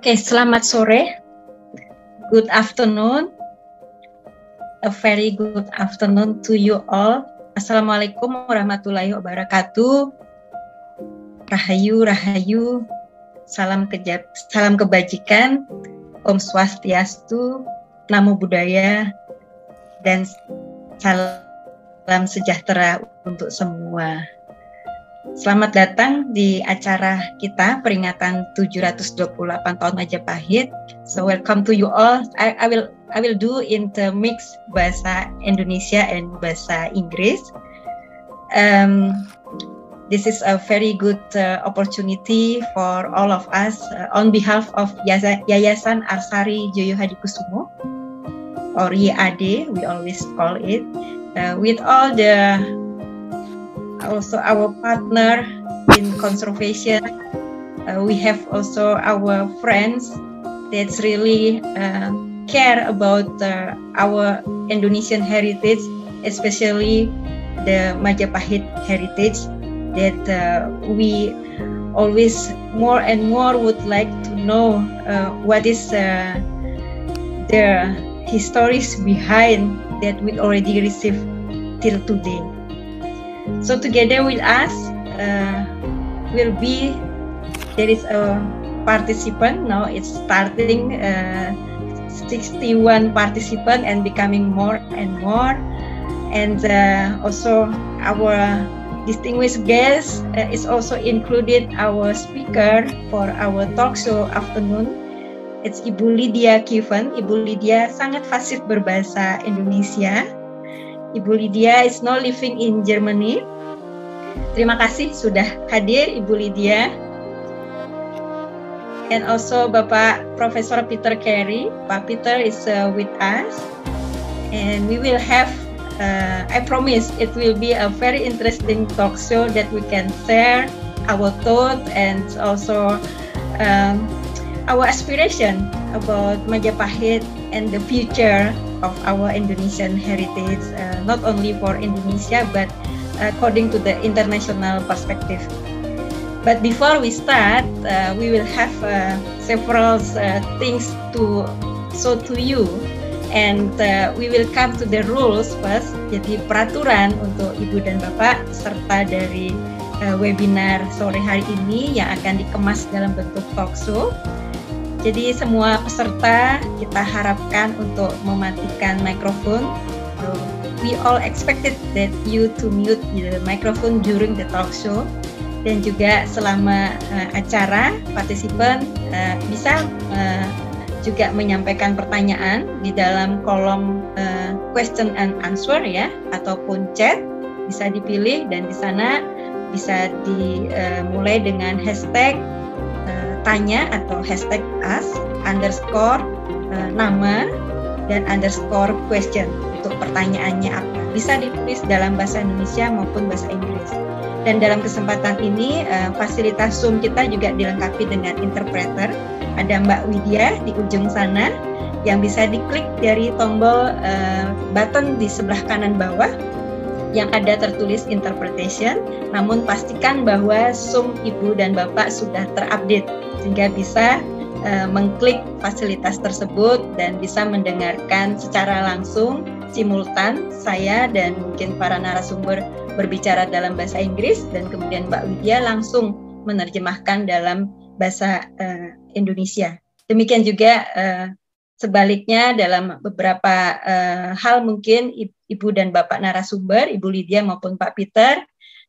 Oke, okay, selamat sore. Good afternoon. A very good afternoon to you all. Assalamualaikum warahmatullahi wabarakatuh. Rahayu, rahayu. Salam kejab, salam kebajikan. Om Swastiastu, Namo Buddhaya, dan salam sejahtera untuk semua. Selamat datang di acara kita peringatan 728 tahun Majapahit. So welcome to you all. I, I will I will do in the mix bahasa Indonesia and bahasa Inggris. Um, this is a very good uh, opportunity for all of us uh, on behalf of Yayasan Arsari Joyo Hadikusumo or YAD we always call it uh, with all the also our partner in conservation. Uh, we have also our friends that really uh, care about uh, our Indonesian heritage, especially the Majapahit heritage that uh, we always more and more would like to know uh, what is uh, the histories behind that we already received till today. So together with us uh, will be there is a participant now it's starting uh, 61 participant and becoming more and more and uh, also our distinguished guest uh, is also included our speaker for our talk show afternoon it's Ibu Lydia Kiven Ibu Lydia sangat fasih berbahasa Indonesia Ibu Lydia is now living in Germany. Terima kasih sudah hadir Ibu Lydia. And also Bapak Profesor Peter Carey. Pak Peter is uh, with us. And we will have uh, I promise it will be a very interesting talk show that we can share our thought and also um, our aspiration about Majapahit and the future of our Indonesian heritage, uh, not only for Indonesia but uh, according to the international perspective. But before we start, uh, we will have uh, several uh, things to show to you, and uh, we will come to the rules first. Jadi peraturan untuk ibu dan bapak serta dari uh, webinar sore hari ini yang akan dikemas dalam bentuk talk show. Jadi semua peserta kita harapkan untuk mematikan microphone. So, um, we all expected that you to mute the microphone during the talk show dan juga selama uh, acara partisipan uh, bisa uh, juga menyampaikan pertanyaan di dalam kolom uh, question and answer ya ataupun chat bisa dipilih dan di sana bisa dimulai uh, dengan hashtag tanya atau hashtag ask underscore uh, nama dan underscore question untuk pertanyaannya apa bisa ditulis dalam bahasa Indonesia maupun bahasa Inggris dan dalam kesempatan ini uh, fasilitas Zoom kita juga dilengkapi dengan interpreter ada Mbak Widya di ujung sana yang bisa diklik dari tombol uh, button di sebelah kanan bawah yang ada tertulis interpretation, namun pastikan bahwa Zoom Ibu dan Bapak sudah terupdate sehingga bisa uh, mengklik fasilitas tersebut dan bisa mendengarkan secara langsung simultan saya dan mungkin para narasumber berbicara dalam bahasa Inggris dan kemudian Mbak Widya langsung menerjemahkan dalam bahasa uh, Indonesia. Demikian juga uh, sebaliknya dalam beberapa uh, hal mungkin ibu dan bapak narasumber, ibu Lydia maupun Pak Peter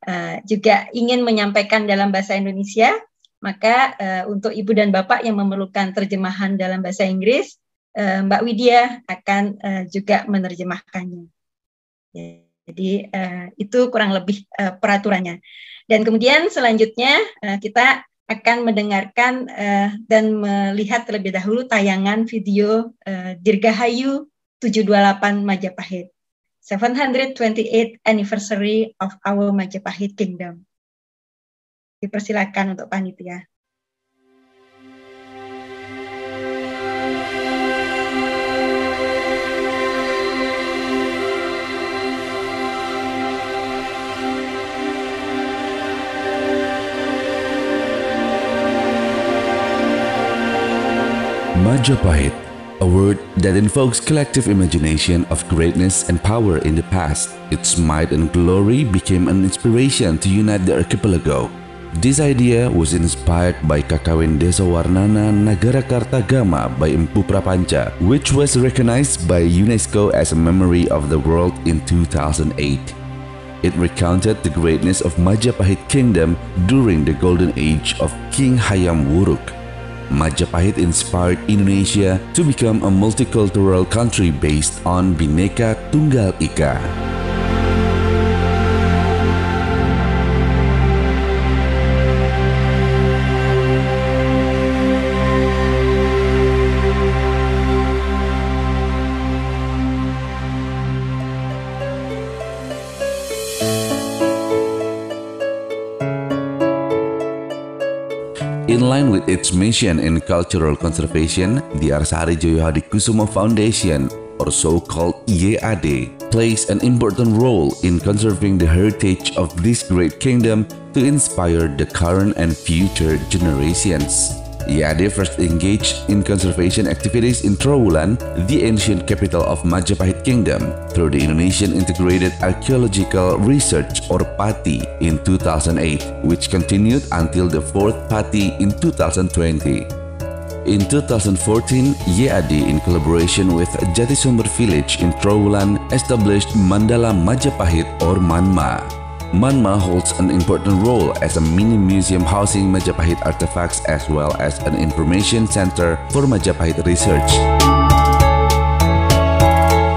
uh, juga ingin menyampaikan dalam bahasa Indonesia, maka uh, untuk ibu dan bapak yang memerlukan terjemahan dalam bahasa Inggris, uh, Mbak Widya akan uh, juga menerjemahkannya. Jadi uh, itu kurang lebih uh, peraturannya. Dan kemudian selanjutnya uh, kita akan mendengarkan uh, dan melihat terlebih dahulu tayangan video uh, Dirgahayu 728 Majapahit. 728 anniversary of our Majapahit Kingdom. dipersilakan untuk panitia. Majapahit, a word that invokes collective imagination of greatness and power in the past. Its might and glory became an inspiration to unite the archipelago this idea was inspired by Kakawin Desawarnana Nagarakartagama by Mpu Prapancha, which was recognized by UNESCO as a Memory of the World in 2008. It recounted the greatness of Majapahit Kingdom during the golden age of King Hayam Wuruk. Majapahit inspired Indonesia to become a multicultural country based on Bineka Tunggal Ika. In line with its mission in cultural conservation, the Arsari Joyohadi Kusuma Foundation, or so-called IAD, plays an important role in conserving the heritage of this great kingdom to inspire the current and future generations. Yade first engaged in conservation activities in Trawulan, the ancient capital of Majapahit Kingdom, through the Indonesian Integrated Archaeological Research or PATI in 2008, which continued until the fourth PATI in 2020. In 2014, YAD in collaboration with Jatisumber Village in Trawulan established Mandala Majapahit or Manma. Manma holds an important role as a mini museum housing Majapahit artifacts as well as an information center for Majapahit research.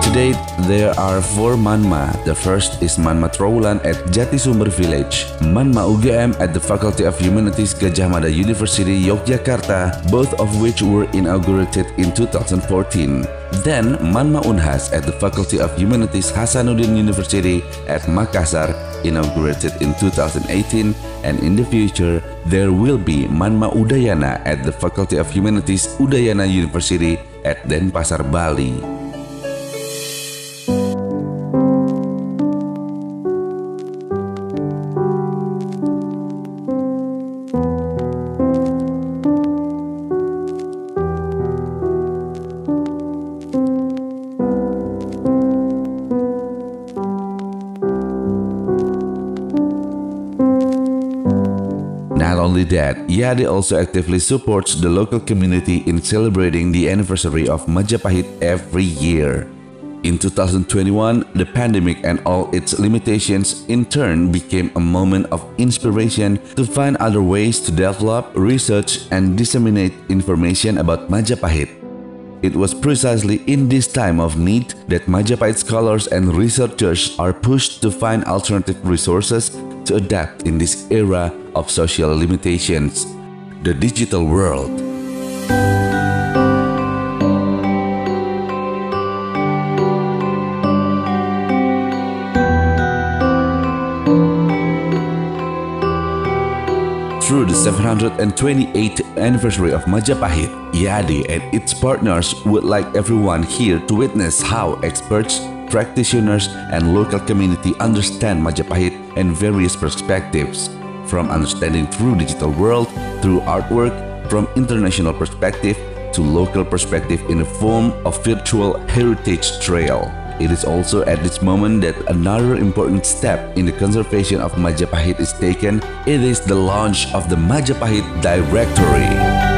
To date, there are four Manma. The first is Manma Trowulan at Jatisumber Village, Manma UGM at the Faculty of Humanities Gajah Mada University, Yogyakarta, both of which were inaugurated in 2014. Then, Manma Unhas at the Faculty of Humanities Hasanuddin University at Makassar inaugurated in 2018 and in the future there will be Manma Udayana at the Faculty of Humanities Udayana University at Denpasar, Bali. Yadi also actively supports the local community in celebrating the anniversary of Majapahit every year. In 2021, the pandemic and all its limitations in turn became a moment of inspiration to find other ways to develop, research, and disseminate information about Majapahit. It was precisely in this time of need that Majapahit scholars and researchers are pushed to find alternative resources to adapt in this era of social limitations, the digital world. Through the 728th anniversary of Majapahit, IADI and its partners would like everyone here to witness how experts, practitioners, and local community understand Majapahit and various perspectives from understanding through digital world, through artwork, from international perspective to local perspective in the form of virtual heritage trail. It is also at this moment that another important step in the conservation of Majapahit is taken. It is the launch of the Majapahit Directory.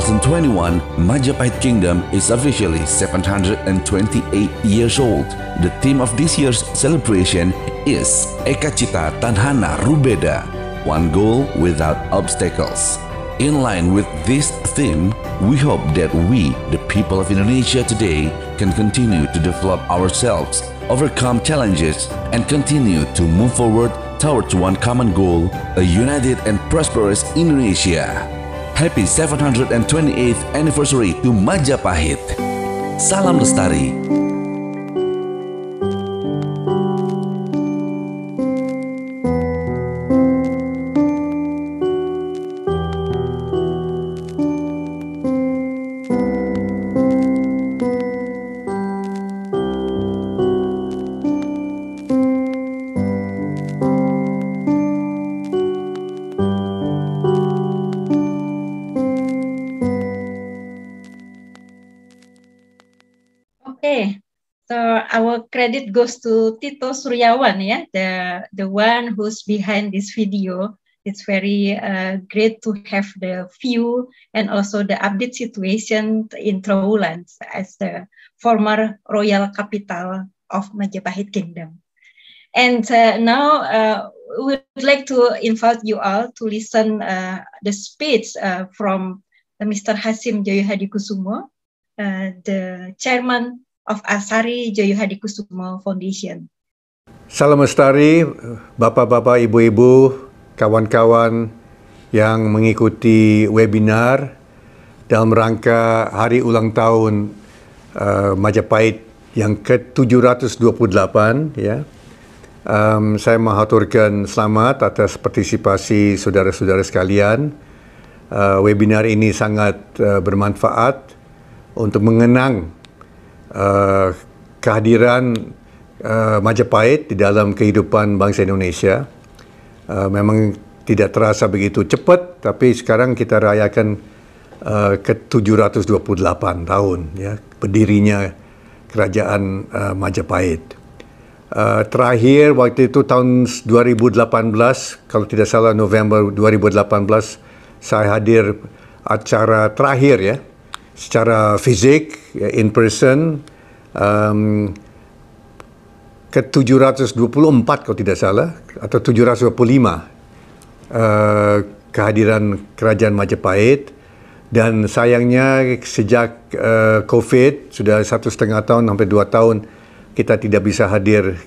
2021, Majapahit Kingdom is officially 728 years old. The theme of this year's celebration is Ekacita Tanhana Rubeda, one goal without obstacles. In line with this theme, we hope that we, the people of Indonesia today, can continue to develop ourselves, overcome challenges, and continue to move forward towards one common goal, a united and prosperous Indonesia. Happy 728th Anniversary to Majapahit. Salam Lestari. credit goes to Tito Suryawan, yeah, the the one who's behind this video. It's very uh, great to have the view and also the update situation in Trowulan as the former royal capital of Majapahit Kingdom. And uh, now uh, we would like to invite you all to listen uh, the speech uh, from Mr. Hasim Joyo Kusumo, uh, the chairman of Asari Jayu Hadi Kusumo Foundation. Salam Lestari, Bapak-Bapak, Ibu-Ibu, kawan-kawan yang mengikuti webinar dalam rangka hari ulang tahun uh, Majapahit yang ke-728 ya. Um, saya mengaturkan selamat atas partisipasi saudara-saudara sekalian. Uh, webinar ini sangat uh, bermanfaat untuk mengenang uh, kehadiran uh, Majapahit di dalam kehidupan bangsa Indonesia uh, memang tidak terasa begitu cepat, tapi sekarang kita rayakan uh, ke 728 tahun ya berdirinya kerajaan uh, Majapahit. Uh, terakhir waktu itu tahun 2018 kalau tidak salah November 2018 saya hadir acara terakhir ya secara fisik ya, in person um, ke 724 kalau tidak salah atau 725 uh, kehadiran kerajaan Majapahit dan sayangnya sejak uh, COVID sudah satu setengah tahun sampai dua tahun kita tidak bisa hadir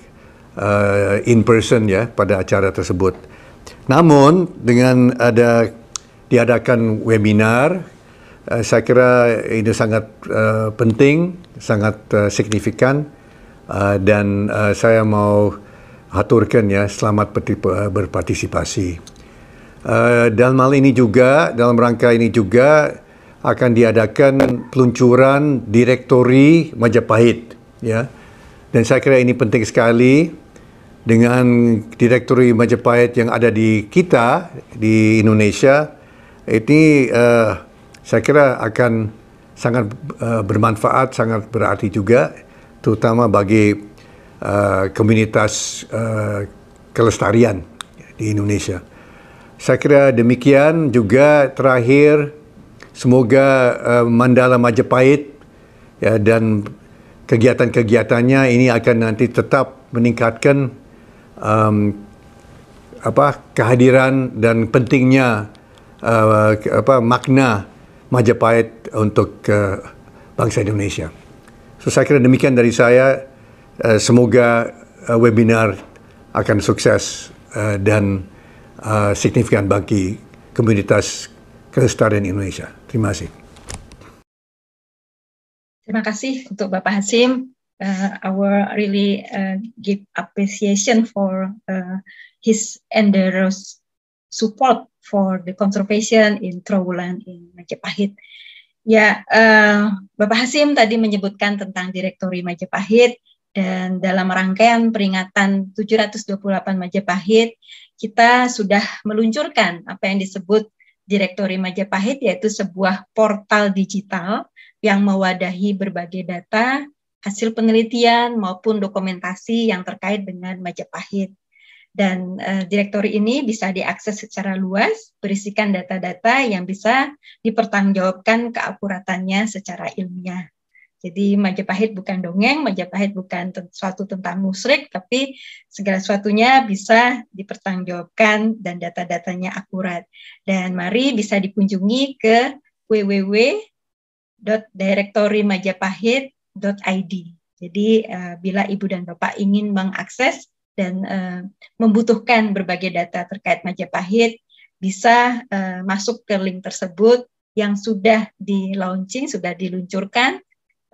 uh, in person ya pada acara tersebut. Namun dengan ada diadakan webinar Eh, saya kira ini sangat uh, penting, sangat uh, signifikan uh, dan uh, saya mau haturkan ya selamat berpartisipasi. Uh, dalam hal ini juga, dalam rangka ini juga akan diadakan peluncuran direktori Majapahit ya. Dan saya kira ini penting sekali dengan direktori Majapahit yang ada di kita di Indonesia ini uh, saya kira akan sangat uh, bermanfaat, sangat berarti juga, terutama bagi uh, komunitas uh, kelestarian di Indonesia. Saya kira demikian juga terakhir, semoga uh, Mandala Majapahit ya, dan kegiatan-kegiatannya ini akan nanti tetap meningkatkan um, apa kehadiran dan pentingnya uh, apa makna Majapahit untuk uh, bangsa Indonesia. So saya kira demikian dari saya. Uh, semoga uh, webinar akan sukses uh, dan uh, signifikan bagi komunitas kelestarian Indonesia. Terima kasih. Terima kasih untuk Bapak Hasim. Uh, our really uh, give appreciation for uh, his and the support for the conservation in Trawulan in Majapahit. Ya, uh, Bapak Hasim tadi menyebutkan tentang Direktori Majapahit dan dalam rangkaian peringatan 728 Majapahit, kita sudah meluncurkan apa yang disebut Direktori Majapahit yaitu sebuah portal digital yang mewadahi berbagai data, hasil penelitian maupun dokumentasi yang terkait dengan Majapahit. Dan uh, direktori ini bisa diakses secara luas, berisikan data-data yang bisa dipertanggungjawabkan keakuratannya secara ilmiah. Jadi Majapahit bukan dongeng, Majapahit bukan sesuatu tentang musrik, tapi segala sesuatunya bisa dipertanggungjawabkan dan data-datanya akurat. Dan mari bisa dikunjungi ke www.direktorimajapahit.id. Jadi eh, bila ibu dan bapak ingin mengakses dan uh, membutuhkan berbagai data terkait Majapahit bisa uh, masuk ke link tersebut yang sudah di launching, sudah diluncurkan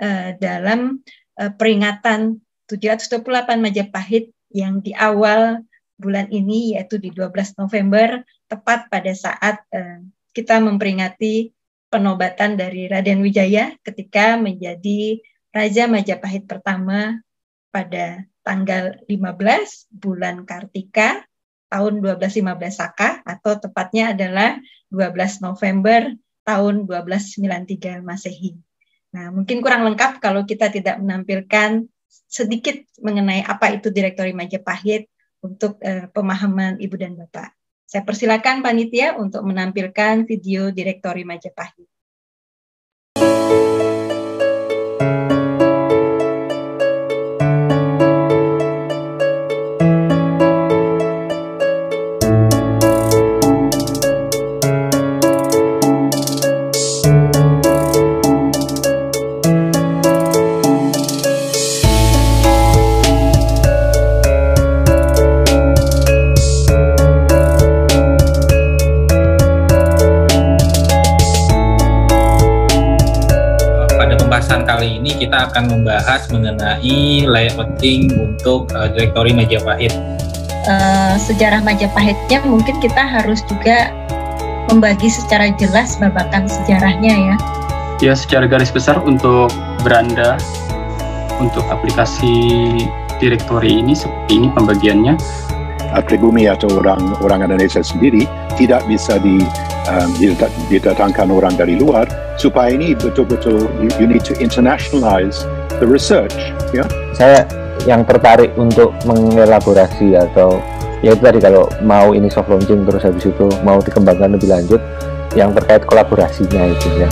uh, dalam uh, peringatan 728 Majapahit yang di awal bulan ini yaitu di 12 November tepat pada saat uh, kita memperingati penobatan dari Raden Wijaya ketika menjadi Raja Majapahit pertama pada tanggal 15 bulan Kartika tahun 1215 Saka atau tepatnya adalah 12 November tahun 1293 Masehi. Nah, mungkin kurang lengkap kalau kita tidak menampilkan sedikit mengenai apa itu Direktori Majapahit untuk eh, pemahaman Ibu dan Bapak. Saya persilakan panitia untuk menampilkan video Direktori Majapahit. penting untuk uh, Direktori Majapahit? Uh, sejarah Majapahitnya mungkin kita harus juga membagi secara jelas babakan sejarahnya ya. Ya secara garis besar untuk beranda untuk aplikasi direktori ini seperti ini pembagiannya. Pribumi atau orang orang Indonesia sendiri tidak bisa di um, didatangkan orang dari luar supaya ini betul-betul you, you need to internationalize the research ya. Yeah? Saya yang tertarik untuk mengelaborasi atau ya itu tadi kalau mau ini soft launching terus habis itu mau dikembangkan lebih lanjut yang terkait kolaborasinya itu ya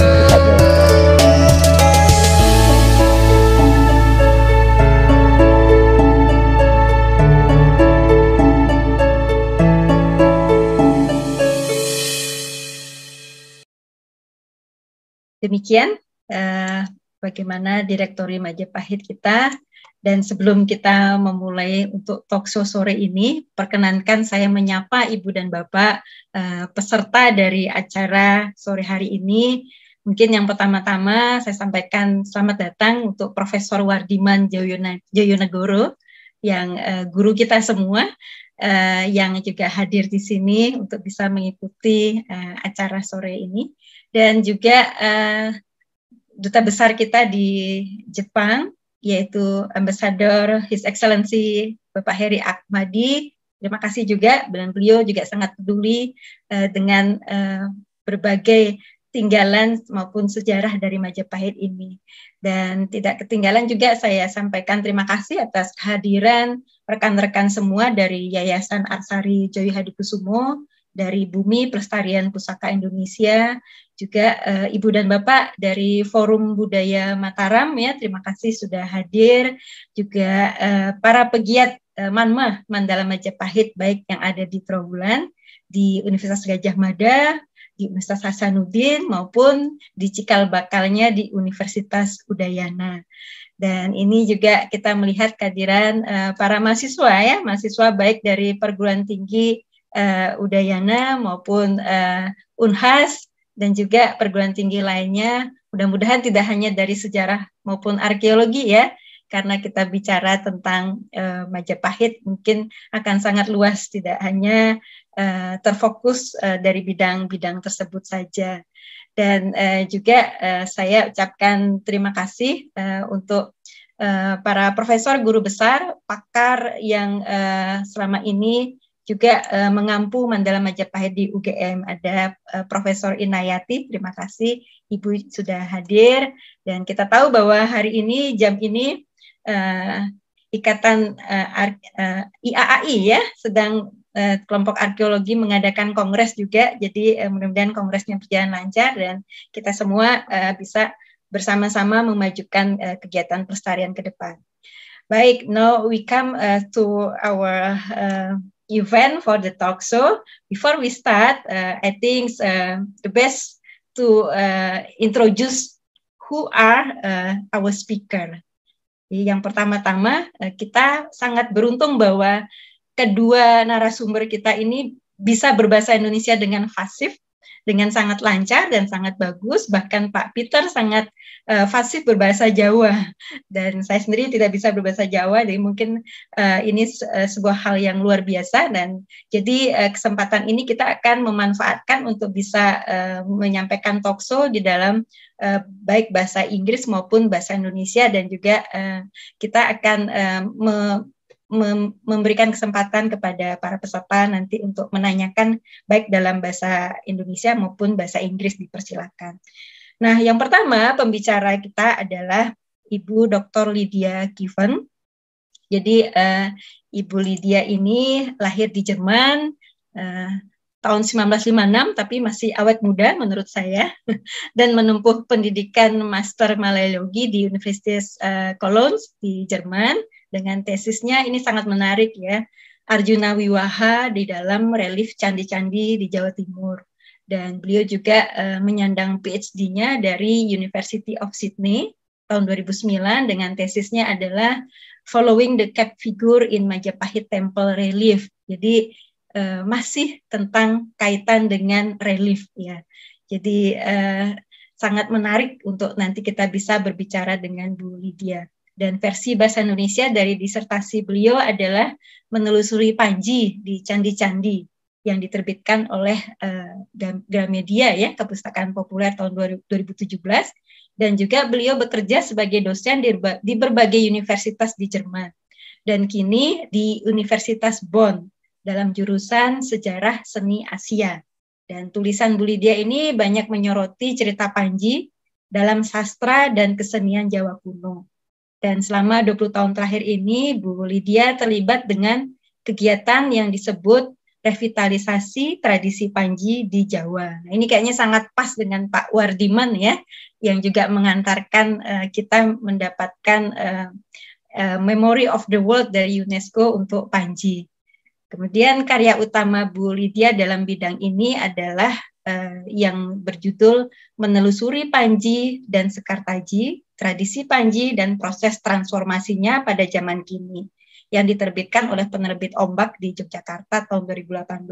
Demikian eh, bagaimana Direktori Majapahit kita dan sebelum kita memulai untuk talkshow sore ini, perkenankan saya menyapa Ibu dan Bapak uh, peserta dari acara sore hari ini. Mungkin yang pertama-tama saya sampaikan selamat datang untuk Profesor Wardiman Joyonegoro yang uh, guru kita semua uh, yang juga hadir di sini untuk bisa mengikuti uh, acara sore ini dan juga uh, duta besar kita di Jepang yaitu Ambassador His Excellency Bapak Heri Akmadi. Terima kasih juga, dan beliau juga sangat peduli uh, dengan uh, berbagai tinggalan maupun sejarah dari Majapahit ini. Dan tidak ketinggalan juga saya sampaikan terima kasih atas kehadiran rekan-rekan semua dari Yayasan Arsari Joyo Hadikusumo, dari Bumi Pelestarian Pusaka Indonesia, juga uh, Ibu dan Bapak dari Forum Budaya Mataram ya. Terima kasih sudah hadir juga uh, para pegiat uh, Manma Mandala Majapahit baik yang ada di Trawulan di Universitas Gajah Mada, di Universitas Hasanuddin maupun di cikal bakalnya di Universitas Udayana. Dan ini juga kita melihat kehadiran uh, para mahasiswa ya, mahasiswa baik dari perguruan tinggi uh, Udayana maupun uh, Unhas dan juga perguruan tinggi lainnya. Mudah-mudahan tidak hanya dari sejarah maupun arkeologi ya, karena kita bicara tentang e, Majapahit mungkin akan sangat luas, tidak hanya e, terfokus e, dari bidang-bidang tersebut saja. Dan e, juga e, saya ucapkan terima kasih e, untuk e, para profesor, guru besar, pakar yang e, selama ini juga uh, mengampu Mandala Majapahit di UGM. Ada uh, Profesor Inayati, terima kasih Ibu sudah hadir dan kita tahu bahwa hari ini jam ini uh, Ikatan uh, Ar uh, IAAI ya sedang uh, kelompok arkeologi mengadakan kongres juga. Jadi uh, mudah-mudahan kongresnya berjalan lancar dan kita semua uh, bisa bersama-sama memajukan uh, kegiatan pelestarian ke depan. Baik, now we come uh, to our uh, event for the talk show. Before we start, uh, I think uh, the best to uh, introduce who are uh, our speaker. yang pertama-tama uh, kita sangat beruntung bahwa kedua narasumber kita ini bisa berbahasa Indonesia dengan fasif dengan sangat lancar dan sangat bagus. Bahkan Pak Peter sangat uh, fasih berbahasa Jawa dan saya sendiri tidak bisa berbahasa Jawa, jadi mungkin uh, ini se eh, sebuah hal yang luar biasa dan jadi uh, kesempatan ini kita akan memanfaatkan untuk bisa uh, menyampaikan talkshow di dalam uh, baik bahasa Inggris maupun bahasa Indonesia dan juga uh, kita akan uh, memberikan kesempatan kepada para peserta nanti untuk menanyakan baik dalam bahasa Indonesia maupun bahasa Inggris dipersilakan. Nah, yang pertama pembicara kita adalah Ibu Dr. Lydia Given. Jadi uh, Ibu Lydia ini lahir di Jerman uh, tahun 1956 tapi masih awet muda menurut saya dan menempuh pendidikan master Malayologi di Universitas uh, Cologne di Jerman dengan tesisnya ini sangat menarik ya. Arjuna Wiwaha di dalam relief candi-candi di Jawa Timur. Dan beliau juga uh, menyandang PhD-nya dari University of Sydney tahun 2009 dengan tesisnya adalah Following the Cap Figure in Majapahit Temple Relief. Jadi uh, masih tentang kaitan dengan relief ya. Jadi uh, sangat menarik untuk nanti kita bisa berbicara dengan Bu Lydia. Dan versi bahasa Indonesia dari disertasi beliau adalah menelusuri panji di candi-candi yang diterbitkan oleh uh, Gramedia ya, Kepustakaan Populer tahun 2017 dan juga beliau bekerja sebagai dosen di, di berbagai universitas di Jerman dan kini di Universitas Bonn dalam jurusan Sejarah Seni Asia. Dan tulisan Bu ini banyak menyoroti cerita Panji dalam sastra dan kesenian Jawa kuno. Dan selama 20 tahun terakhir ini, Bu Lydia terlibat dengan kegiatan yang disebut revitalisasi tradisi Panji di Jawa. Nah, ini kayaknya sangat pas dengan Pak Wardiman ya, yang juga mengantarkan uh, kita mendapatkan uh, uh, Memory of the World dari UNESCO untuk Panji. Kemudian karya utama Bu Lydia dalam bidang ini adalah uh, yang berjudul Menelusuri Panji dan Sekartaji, tradisi Panji dan proses transformasinya pada zaman kini yang diterbitkan oleh penerbit Ombak di Yogyakarta tahun 2018.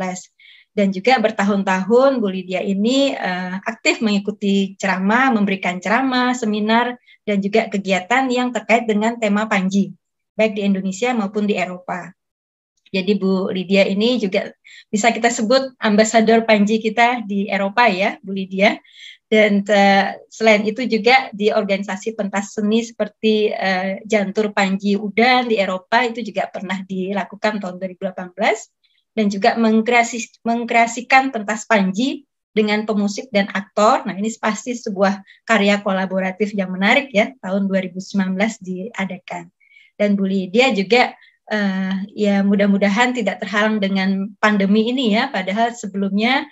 Dan juga bertahun-tahun Bu Lydia ini uh, aktif mengikuti ceramah, memberikan ceramah, seminar, dan juga kegiatan yang terkait dengan tema Panji, baik di Indonesia maupun di Eropa. Jadi Bu Lydia ini juga bisa kita sebut ambasador Panji kita di Eropa ya, Bu Lydia. Dan uh, selain itu juga di organisasi pentas seni seperti uh, Jantur Panji Udan di Eropa itu juga pernah dilakukan tahun 2018 dan juga mengkreasi, mengkreasikan pentas panji dengan pemusik dan aktor. Nah, ini pasti sebuah karya kolaboratif yang menarik ya tahun 2019 diadakan. Dan Bu Lydia juga uh, ya mudah-mudahan tidak terhalang dengan pandemi ini ya padahal sebelumnya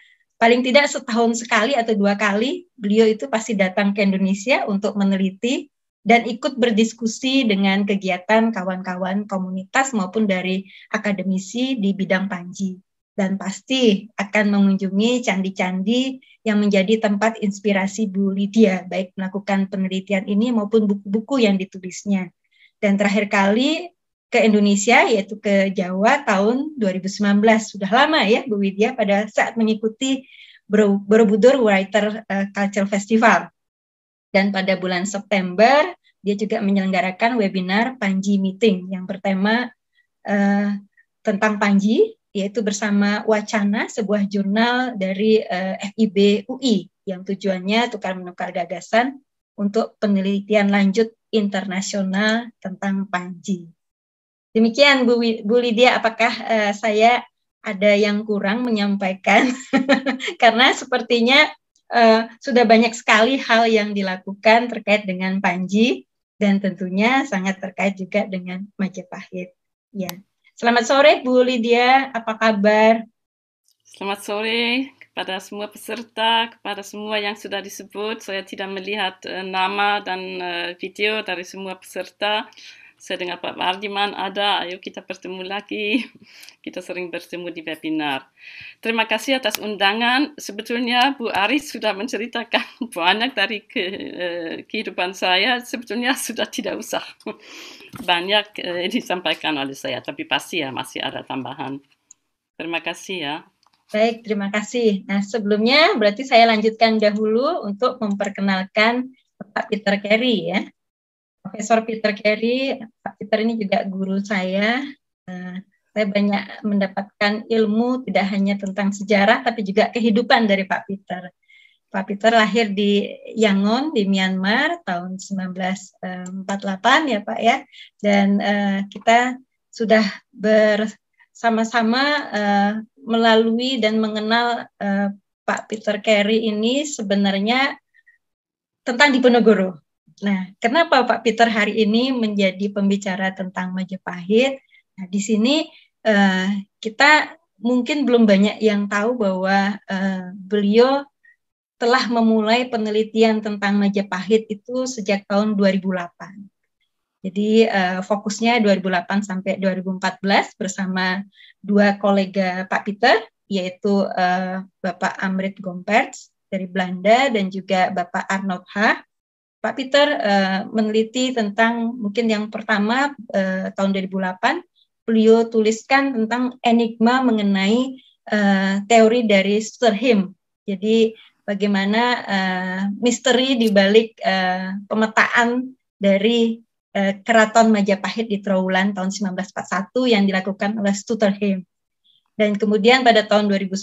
paling tidak setahun sekali atau dua kali beliau itu pasti datang ke Indonesia untuk meneliti dan ikut berdiskusi dengan kegiatan kawan-kawan komunitas maupun dari akademisi di bidang Panji. Dan pasti akan mengunjungi candi-candi yang menjadi tempat inspirasi Bu Lydia, baik melakukan penelitian ini maupun buku-buku yang ditulisnya. Dan terakhir kali ke Indonesia yaitu ke Jawa tahun 2019. Sudah lama ya Bu Widya pada saat mengikuti Borobudur Writer eh, Culture Festival. Dan pada bulan September dia juga menyelenggarakan webinar Panji Meeting yang bertema uh, tentang Panji yaitu bersama Wacana sebuah jurnal dari uh, eh, FIB UI yang tujuannya tukar menukar gagasan untuk penelitian lanjut internasional tentang Panji. Demikian Bu, Bu Lydia, apakah uh, saya ada yang kurang menyampaikan? Karena sepertinya uh, sudah banyak sekali hal yang dilakukan terkait dengan Panji dan tentunya sangat terkait juga dengan Majapahit. Ya. Selamat sore Bu Lydia, apa kabar? Selamat sore kepada semua peserta, kepada semua yang sudah disebut. Saya tidak melihat uh, nama dan uh, video dari semua peserta saya dengar Pak Mardiman ada, ayo kita bertemu lagi. Kita sering bertemu di webinar. Terima kasih atas undangan. Sebetulnya Bu Aris sudah menceritakan banyak dari ke, eh, kehidupan saya. Sebetulnya sudah tidak usah banyak eh, disampaikan oleh saya, tapi pasti ya masih ada tambahan. Terima kasih ya. Baik, terima kasih. Nah, sebelumnya berarti saya lanjutkan dahulu untuk memperkenalkan Pak Peter Carey ya. Profesor Peter Kelly, Pak Peter ini juga guru saya. Eh, saya banyak mendapatkan ilmu tidak hanya tentang sejarah tapi juga kehidupan dari Pak Peter. Pak Peter lahir di Yangon di Myanmar tahun 1948 eh, ya Pak ya. Dan uh, kita sudah bersama-sama uh, melalui dan mengenal uh, Pak Peter Carey ini sebenarnya tentang Diponegoro Nah, kenapa Pak Peter hari ini menjadi pembicara tentang Majapahit? Nah, di sini eh, kita mungkin belum banyak yang tahu bahwa eh, beliau telah memulai penelitian tentang Majapahit itu sejak tahun 2008. Jadi uh, fokusnya 2008 sampai 2014 bersama dua kolega Pak Peter, yaitu uh, Bapak Amrit Gompertz dari Belanda dan juga Bapak Arnold Ha. Pak Peter uh, meneliti tentang mungkin yang pertama uh, tahun 2008 beliau tuliskan tentang enigma mengenai uh, teori dari Sturheim. Jadi bagaimana uh, misteri di balik uh, pemetaan dari uh, keraton Majapahit di Trowulan tahun 1941 yang dilakukan oleh Sturheim. Dan kemudian pada tahun 2010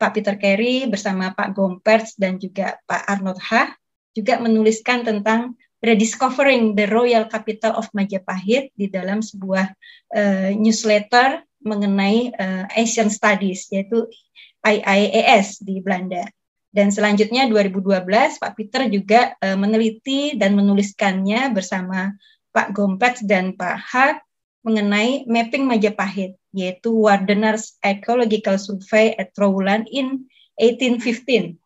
Pak Peter Carey bersama Pak Gompers dan juga Pak Arnold H juga menuliskan tentang rediscovering the royal capital of Majapahit di dalam sebuah uh, newsletter mengenai uh, Asian Studies yaitu IIAS di Belanda. Dan selanjutnya 2012 Pak Peter juga uh, meneliti dan menuliskannya bersama Pak Gompet dan Pak Hart mengenai mapping Majapahit yaitu Wardener's Ecological Survey at Trowulan in 1815.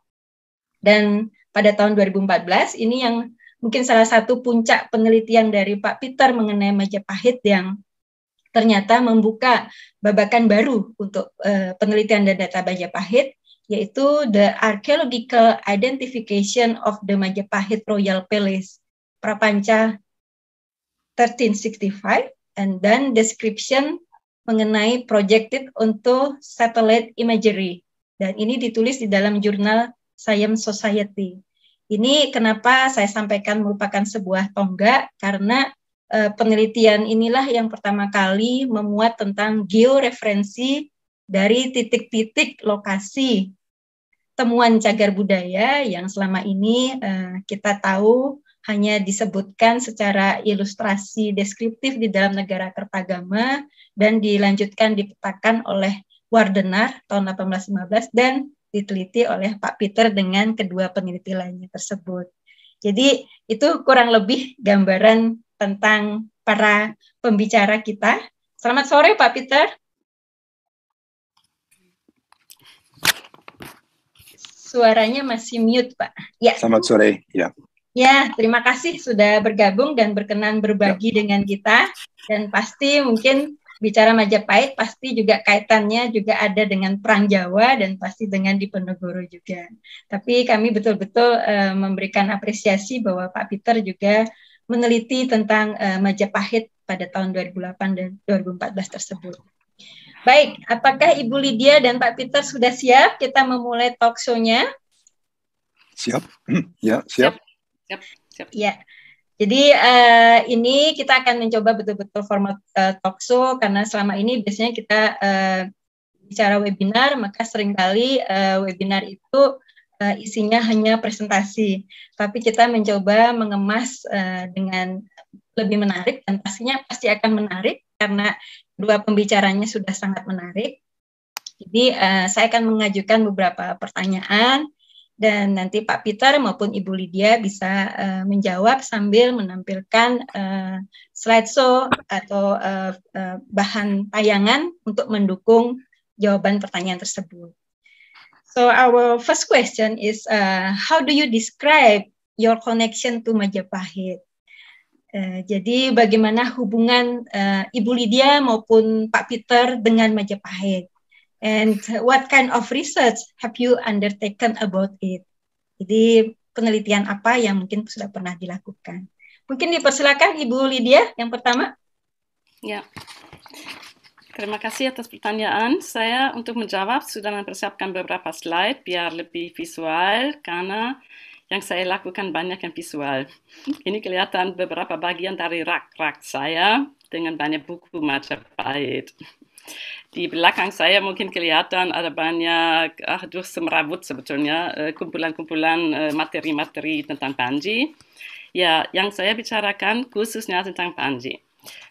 Dan pada tahun 2014 ini yang mungkin salah satu puncak penelitian dari Pak Peter mengenai Majapahit yang ternyata membuka babakan baru untuk uh, penelitian dan data Majapahit yaitu the archaeological identification of the Majapahit Royal Palace Prapanca 1365 and then description mengenai projected untuk satellite imagery dan ini ditulis di dalam jurnal Science Society. Ini kenapa saya sampaikan merupakan sebuah tonggak karena e, penelitian inilah yang pertama kali memuat tentang georeferensi dari titik-titik lokasi temuan cagar budaya yang selama ini e, kita tahu hanya disebutkan secara ilustrasi deskriptif di dalam negara kertagama dan dilanjutkan dipetakan oleh Wardenar tahun 1815 dan diteliti oleh Pak Peter dengan kedua peneliti lainnya tersebut. Jadi itu kurang lebih gambaran tentang para pembicara kita. Selamat sore Pak Peter. Suaranya masih mute Pak. Ya. Selamat sore. Ya. Ya, terima kasih sudah bergabung dan berkenan berbagi ya. dengan kita. Dan pasti mungkin bicara Majapahit pasti juga kaitannya juga ada dengan Perang Jawa dan pasti dengan Diponegoro juga. Tapi kami betul-betul uh, memberikan apresiasi bahwa Pak Peter juga meneliti tentang uh, Majapahit pada tahun 2008 dan 2014 tersebut. Baik, apakah Ibu Lydia dan Pak Peter sudah siap kita memulai talk show-nya? Siap. Hmm, ya, siap. Siap. siap. siap. Ya. Jadi uh, ini kita akan mencoba betul-betul format uh, show karena selama ini biasanya kita uh, bicara webinar, maka seringkali uh, webinar itu uh, isinya hanya presentasi. Tapi kita mencoba mengemas uh, dengan lebih menarik dan pastinya pasti akan menarik karena dua pembicaranya sudah sangat menarik. Jadi uh, saya akan mengajukan beberapa pertanyaan dan nanti Pak Peter maupun Ibu Lydia bisa uh, menjawab sambil menampilkan uh, eh, show atau uh, uh, bahan tayangan untuk mendukung jawaban pertanyaan tersebut. So our first question is, uh, how do you describe your connection to Majapahit? Uh, jadi bagaimana hubungan uh, Ibu Lydia maupun Pak Peter dengan Majapahit? And what kind of research have you undertaken about it? Jadi penelitian apa yang mungkin sudah pernah dilakukan? Mungkin dipersilakan Ibu Lydia yang pertama. Ya, terima kasih atas pertanyaan. Saya untuk menjawab sudah mempersiapkan beberapa slide biar lebih visual karena yang saya lakukan banyak yang visual. Ini kelihatan beberapa bagian dari rak-rak saya dengan banyak buku macam baik di belakang saya mungkin kelihatan ada banyak ah duh semrawut sebetulnya äh, kumpulan-kumpulan materi-materi äh, tentang Panji. Ya, yang saya bicarakan khususnya tentang Panji.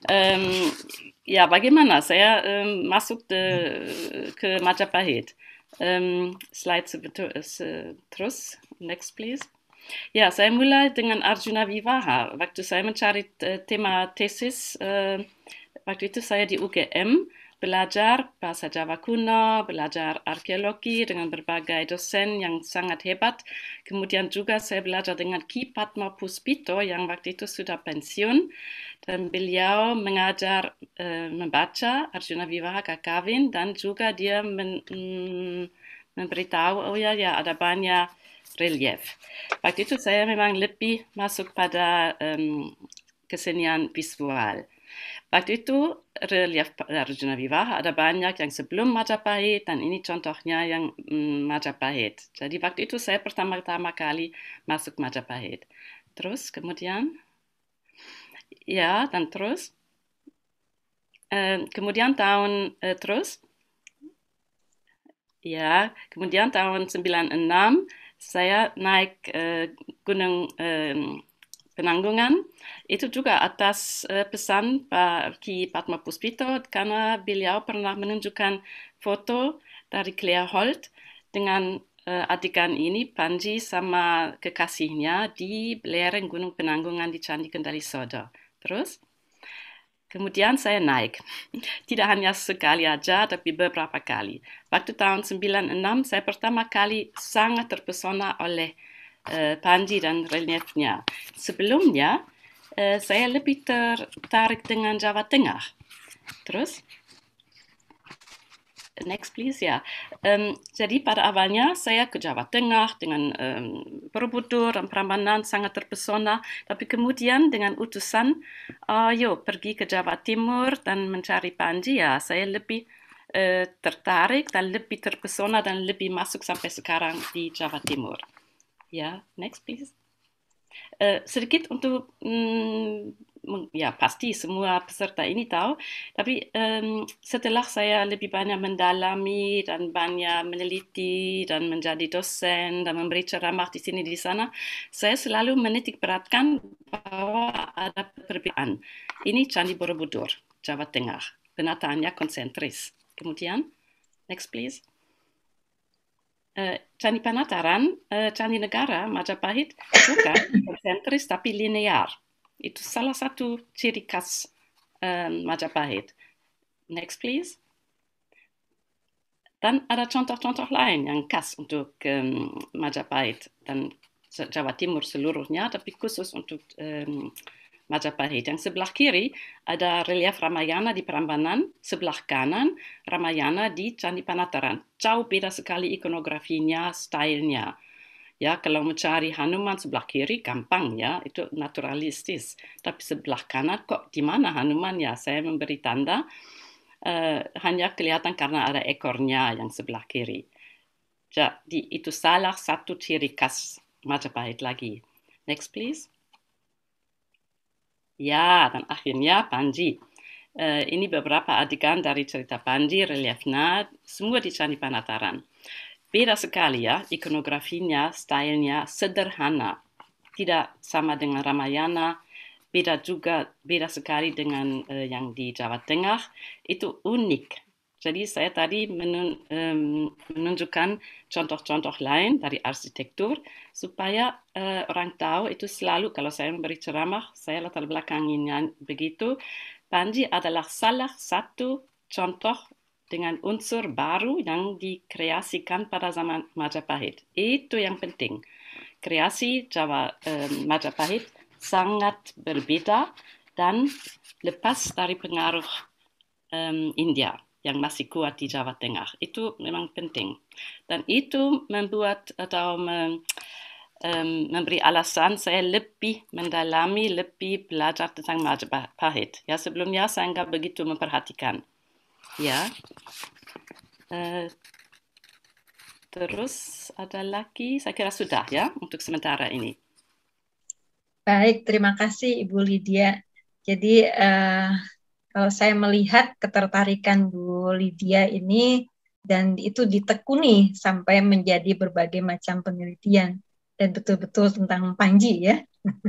Um, ähm, ya, bagaimana saya um, ähm, masuk de, äh, ke Majapahit? Um, ähm, slide terus, next please. Ya, saya mulai dengan Arjuna Vivaha. Waktu saya mencari tema tesis, uh, waktu itu saya di UGM belajar bahasa Jawa kuno, belajar arkeologi dengan berbagai dosen yang sangat hebat. Kemudian juga saya belajar dengan Ki Padma Puspito yang waktu itu sudah pensiun dan beliau mengajar uh, membaca Arjuna Vivaha Kavin dan juga dia men, mm, memberitahu oh ya ya ada banyak relief. Waktu itu saya memang lebih masuk pada um, kesenian visual. Waktu itu relief Arjuna ya, Vivaha ada banyak yang sebelum Majapahit dan ini contohnya yang mm, Majapahit. Jadi waktu itu saya pertama-tama kali masuk Majapahit. Terus kemudian, ya dan terus, uh, kemudian tahun uh, terus, ya kemudian tahun 96 saya naik uh, gunung penanggungan. Itu juga atas uh, pesan Pak Ki Padma Puspito karena beliau pernah menunjukkan foto dari Claire Holt dengan uh, adegan ini Panji sama kekasihnya di lereng Gunung Penanggungan di Candi Kendali Soda. Terus? Kemudian saya naik. Tidak hanya sekali aja, tapi beberapa kali. Waktu tahun 96, saya pertama kali sangat terpesona oleh Eh, Panji dan reliefnya. Sebelumnya, eh, saya lebih tertarik dengan Jawa Tengah. Terus, next please ya. Um, jadi pada awalnya saya ke Jawa Tengah dengan um, Borobudur dan Prambanan sangat terpesona, tapi kemudian dengan utusan, yo pergi ke Jawa Timur dan mencari Panji ya, saya lebih uh, tertarik dan lebih terpesona dan lebih masuk sampai sekarang di Jawa Timur. Ya, next please. Uh, sedikit untuk mm, ya pasti semua peserta ini tahu, tapi um, setelah saya lebih banyak mendalami dan banyak meneliti dan menjadi dosen dan memberi ceramah di sini di sana, saya selalu menitik beratkan bahwa ada perbedaan. Ini Candi Borobudur, Jawa Tengah. Penataannya konsentris. Kemudian, next please. Eh, Candi Panataran, eh, Candi Negara, Majapahit juga sentris tapi linear. Itu salah satu ciri khas eh, Majapahit. Next please. Dan ada contoh-contoh lain yang khas untuk Majapahit dan Jawa Timur seluruhnya, tapi khusus untuk um, Majapahit. Yang sebelah kiri ada relief Ramayana di Prambanan, sebelah kanan Ramayana di Candi Panataran. Jauh beda sekali ikonografinya, stylenya. Ya, kalau mencari Hanuman sebelah kiri gampang ya, itu naturalistis. Tapi sebelah kanan kok di mana Hanuman ya? Saya memberi tanda uh, hanya kelihatan karena ada ekornya yang sebelah kiri. Jadi itu salah satu ciri khas Majapahit lagi. Next please. Ya, dan akhirnya Panji. Uh, ini beberapa adegan dari cerita Panji, reliefnya, semua Candi Panataran. Beda sekali ya, ikonografinya, stylenya sederhana. Tidak sama dengan Ramayana, beda juga, beda sekali dengan uh, yang di Jawa Tengah. Itu unik jadi saya tadi menun, um, menunjukkan contoh-contoh lain dari arsitektur supaya uh, orang tahu itu selalu kalau saya memberi ceramah saya latar belakangnya begitu. Panji adalah salah satu contoh dengan unsur baru yang dikreasikan pada zaman Majapahit. Itu yang penting. Kreasi Jawa uh, Majapahit sangat berbeda dan lepas dari pengaruh um, India yang masih kuat di Jawa Tengah. Itu memang penting. Dan itu membuat atau me, um, memberi alasan saya lebih mendalami, lebih belajar tentang Majapahit. Ya, sebelumnya saya enggak begitu memperhatikan. Ya. Uh, terus ada lagi, saya kira sudah ya untuk sementara ini. Baik, terima kasih Ibu Lydia. Jadi uh, kalau eh, saya melihat ketertarikan Bu Lydia ini dan itu ditekuni sampai menjadi berbagai macam penelitian dan betul-betul tentang Panji ya.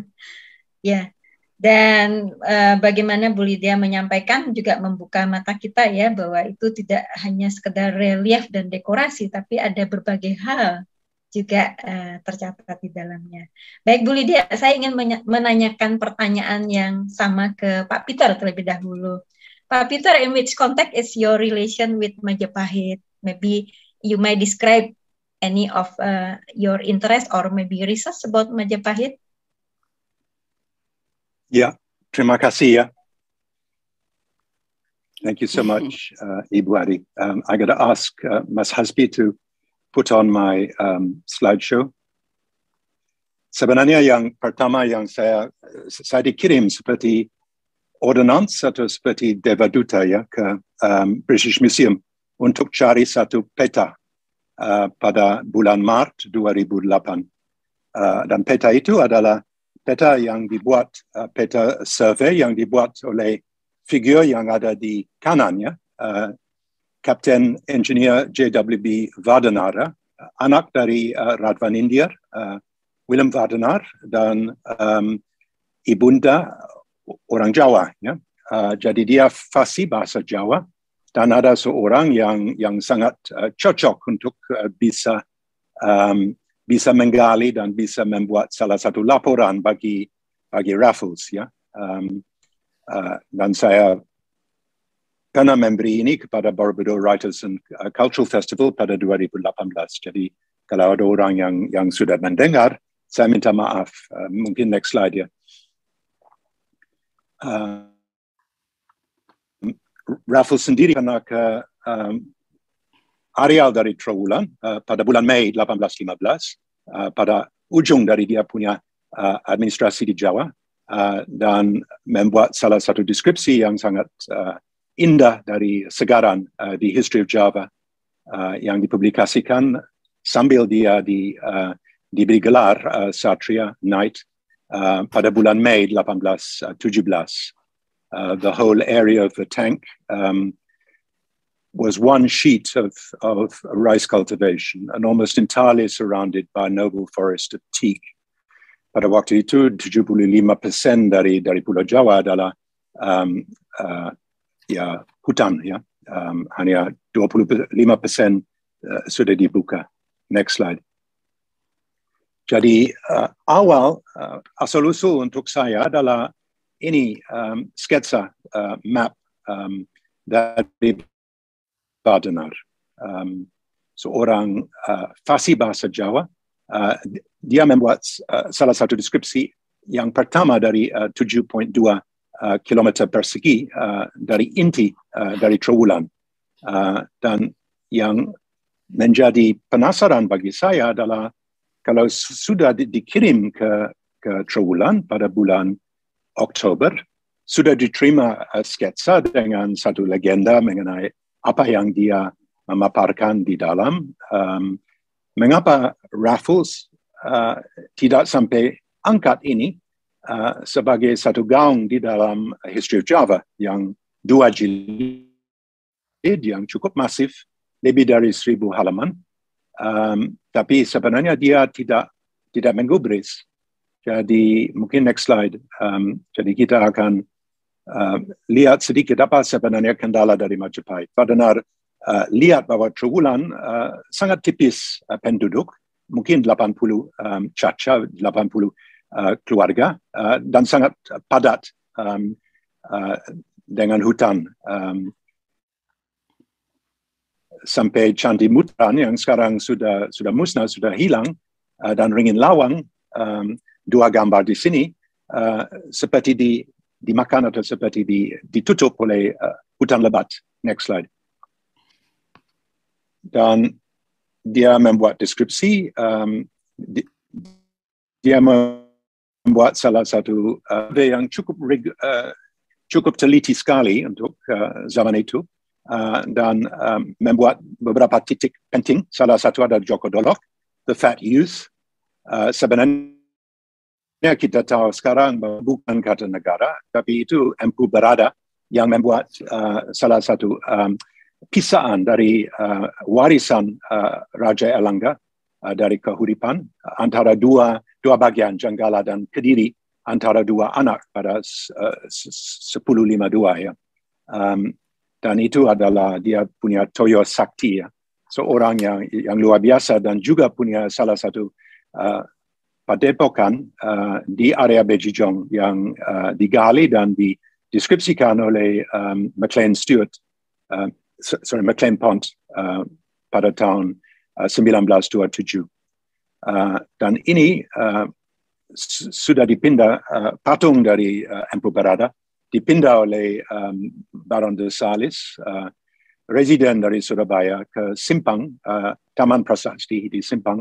ya. Dan e, bagaimana Bu Lydia menyampaikan juga membuka mata kita ya bahwa itu tidak hanya sekedar relief dan dekorasi tapi ada berbagai hal juga uh, tercatat di dalamnya. Baik Bu Lydia, saya ingin menanyakan pertanyaan yang sama ke Pak Peter terlebih dahulu. Pak Peter, in which context is your relation with Majapahit? Maybe you may describe any of uh, your interest or maybe research about Majapahit. Ya, terima kasih ya. Thank you so much, uh, Ibu Ari. Um, I got to ask uh, Mas Hasbi to put on my um, slideshow. Sebenarnya yang pertama yang saya, saya dikirim seperti ordonans atau seperti Devaduta ya ke um, British Museum untuk cari satu peta uh, pada bulan Maret 2008. Uh, dan peta itu adalah peta yang dibuat, uh, peta survey yang dibuat oleh figur yang ada di kanannya, uh, Kapten Engineer JWB Vardanara, anak dari uh, eh, Radvan India, uh, eh, Willem Vardanar, dan um, ibunda orang Jawa. Ya. Uh, jadi dia fasih bahasa Jawa dan ada seorang yang yang sangat uh, cocok untuk uh, bisa um, bisa menggali dan bisa membuat salah satu laporan bagi bagi Raffles ya. Um, uh, dan saya memberi ini kepada Borobudur Writers and uh, Cultural Festival pada 2018. Jadi kalau ada orang yang yang sudah mendengar, saya minta maaf. Uh, mungkin next slide ya. Uh, Raffles sendiri karena ke um, areal dari Trawulan uh, pada bulan Mei 1815 uh, pada ujung dari dia punya uh, administrasi di Jawa uh, dan membuat salah satu deskripsi yang sangat uh, Inda dari segaran uh, di History of Java uh, yang dipublikasikan sambil dia di, uh, diberi gelar uh, Satria Knight uh, pada bulan Mei 1817. Uh, the whole area of the tank um, was one sheet of, of rice cultivation and almost entirely surrounded by a noble forest of teak. Pada waktu itu, 75% dari, dari Pulau Jawa adalah um, uh, ya hutan ya. Um, hanya 25 persen uh, sudah dibuka. Next slide. Jadi uh, awal uh, eh, asal usul untuk saya adalah ini um, sketsa uh, map um, dari Badenar. Um, seorang uh, fasih bahasa Jawa, uh, dia membuat uh, salah satu deskripsi yang pertama dari uh, 7.2 km uh, kilometer persegi uh, dari inti uh, dari trawulan. Uh, dan yang menjadi penasaran bagi saya adalah kalau sudah di dikirim ke, ke trawulan pada bulan Oktober, sudah diterima uh, sketsa dengan satu legenda mengenai apa yang dia memaparkan di dalam. Um, mengapa Raffles uh, tidak sampai angkat ini uh, sebagai satu gaung di dalam History of Java yang dua jilid yang cukup masif, lebih dari seribu halaman. Um, tapi sebenarnya dia tidak tidak menggubris. Jadi mungkin next slide. Um, jadi kita akan uh, lihat sedikit apa sebenarnya kendala dari Majapahit. Padahal uh, lihat bahwa Trawulan uh, sangat tipis uh, penduduk, mungkin 80 um, caca, 80 Uh, keluarga uh, dan sangat uh, padat um, uh, dengan hutan um, sampai candi mutan yang sekarang sudah sudah musnah sudah hilang uh, dan ringin lawang um, dua gambar di sini uh, seperti di dimakan atau seperti di, ditutup oleh uh, hutan lebat next slide dan dia membuat deskripsi um, di, dia mem- membuat salah satu uh, yang cukup rig, uh, cukup teliti sekali untuk uh, zaman itu uh, dan um, membuat beberapa titik penting. Salah satu adalah Joko Dolok, The Fat Youth. Uh, sebenarnya kita tahu sekarang bukan kata negara, tapi itu empu berada yang membuat uh, salah satu um, pisaan dari uh, warisan uh, Raja Elangga Uh, dari kehidupan uh, antara dua dua bagian Janggala dan Kediri antara dua anak pada uh, 1052 ya. Um, dan itu adalah dia punya Toyo Sakti ya. Seorang yang yang luar biasa dan juga punya salah satu uh, padepokan uh, di area Bejijong yang uh, digali dan dideskripsikan oleh um, McLean Stewart, uh, sorry, McLean Pont uh, pada tahun 1927. Uh, uh, dan ini uh, sudah dipindah uh, patung dari uh, Barada, dipindah oleh um, Baron de Salis, uh, residen dari Surabaya ke Simpang, uh, Taman Prasasti di Simpang,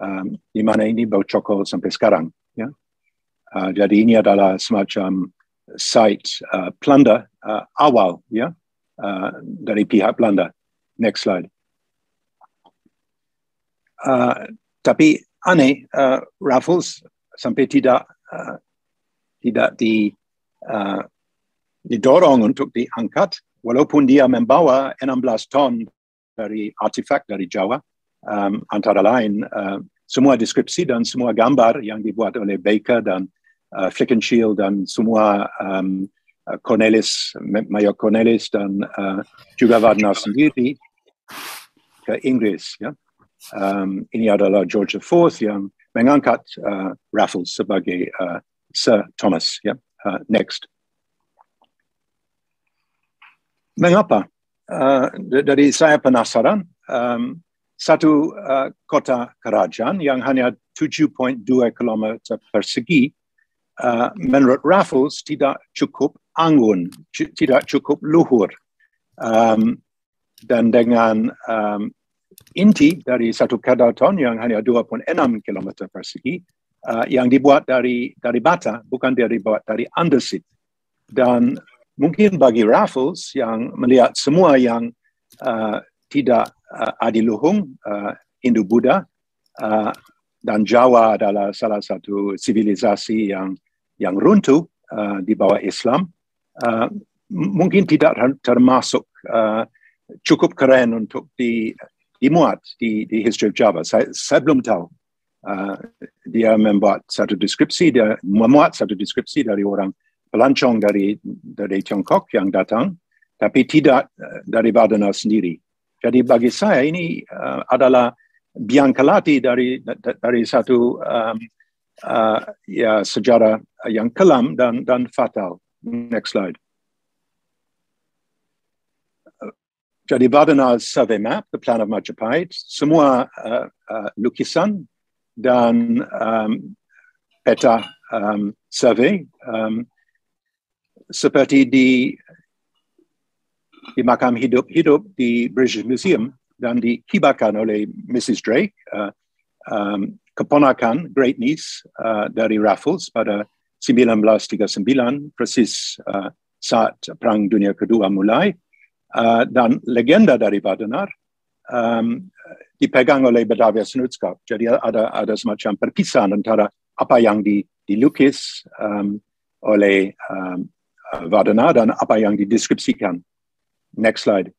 um, di mana ini bau sampai sekarang. Ya. Uh, jadi ini adalah semacam site uh, Belanda uh, awal ya uh, dari pihak Belanda. Next slide. Uh, tapi aneh, uh, Raffles sampai tidak uh, tidak di, uh, didorong untuk diangkat, walaupun dia membawa 16 ton dari artefak dari Jawa, um, antara lain uh, semua deskripsi dan semua gambar yang dibuat oleh Baker dan uh, Flickenshield dan semua um, Cornelis, Mayor Cornelis dan uh, juga Wagner sendiri ke Inggris. Ya um, ini adalah George IV yang mengangkat uh, Raffles sebagai uh, Sir Thomas. Ya. Uh, next. Mengapa? Uh, dari saya penasaran, um, satu uh, kota kerajaan yang hanya 7.2 km persegi uh, menurut Raffles tidak cukup anggun, tidak cukup luhur. Um, dan dengan um, inti dari satu kedaton yang hanya 26 km persegi uh, yang dibuat dari dari bata bukan dari buat dari andesit dan mungkin bagi Raffles yang melihat semua yang uh, tidak uh, adiluhung uh, Hindu Buddha uh, dan Jawa adalah salah satu sivilisasi yang yang runtuh uh, di bawah Islam uh, mungkin tidak termasuk uh, cukup keren untuk di Di muat di, di history of Java. Saya, saya belum tahu. Uh, dia membuat satu deskripsi, dia memuat satu deskripsi dari orang pelancong dari dari Tiongkok yang datang, tapi tidak uh, dari Badana sendiri. Jadi bagi saya ini uh, adalah biangkalati dari dari satu um, uh, ya, sejarah yang kelam dan dan fatal. Next slide. Jadi Bardana Survey Map, The Plan of Majapahit, semua uh, uh, lukisan dan um, peta um, survey um, seperti di di makam hidup-hidup di British Museum dan dihibarkan oleh Mrs. Drake, uh, um, keponakan, great niece uh, dari Raffles pada 1939, persis uh, saat Perang Dunia Kedua mulai. Eh, dan legenda dari Badenar um, ehm, dipegang oleh Batavia Snutzkopf. Jadi ada ada semacam perpisahan antara apa yang di, dilukis um, oleh um, ehm, Badenar dan apa yang dideskripsikan. Next slide.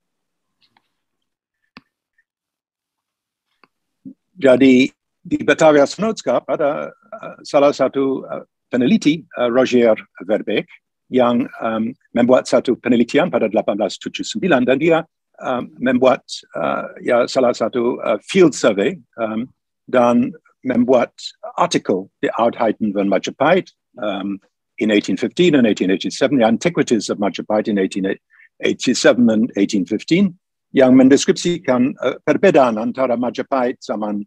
Jadi di Batavia Snutzkopf ada eh, salah satu eh, peneliti, Roger Verbeek, yang um, membuat satu penelitian pada 1879 dan dia um, membuat uh, ya salah satu uh, field survey um, dan membuat artikel The Outheiten von Majapahit um, in 1815 and 1887, The Antiquities of Majapahit in 1887 and 1815, yang mendeskripsikan uh, perbedaan antara Majapahit zaman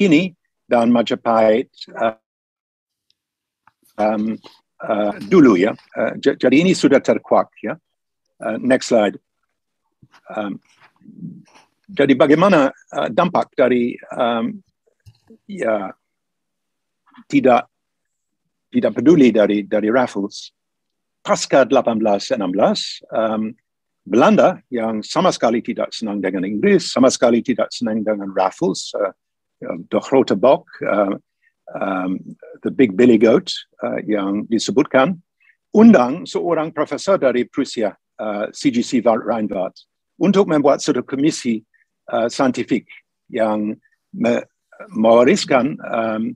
kini dan Majapahit uh, um, uh, dulu ya. Uh, jadi ini sudah terkuak ya. Uh, next slide. Um, jadi bagaimana uh, dampak dari um, ya tidak tidak peduli dari dari Raffles pasca 1816 um, ehm, Belanda yang sama sekali tidak senang dengan Inggris, sama sekali tidak senang dengan Raffles, uh, uh, de Grote Bok, uh, um, The Big Billy Goat uh, yang disebutkan, undang seorang profesor dari Prusia, uh, CGC Reinwald, untuk membuat suatu komisi uh, saintifik yang me mewariskan um,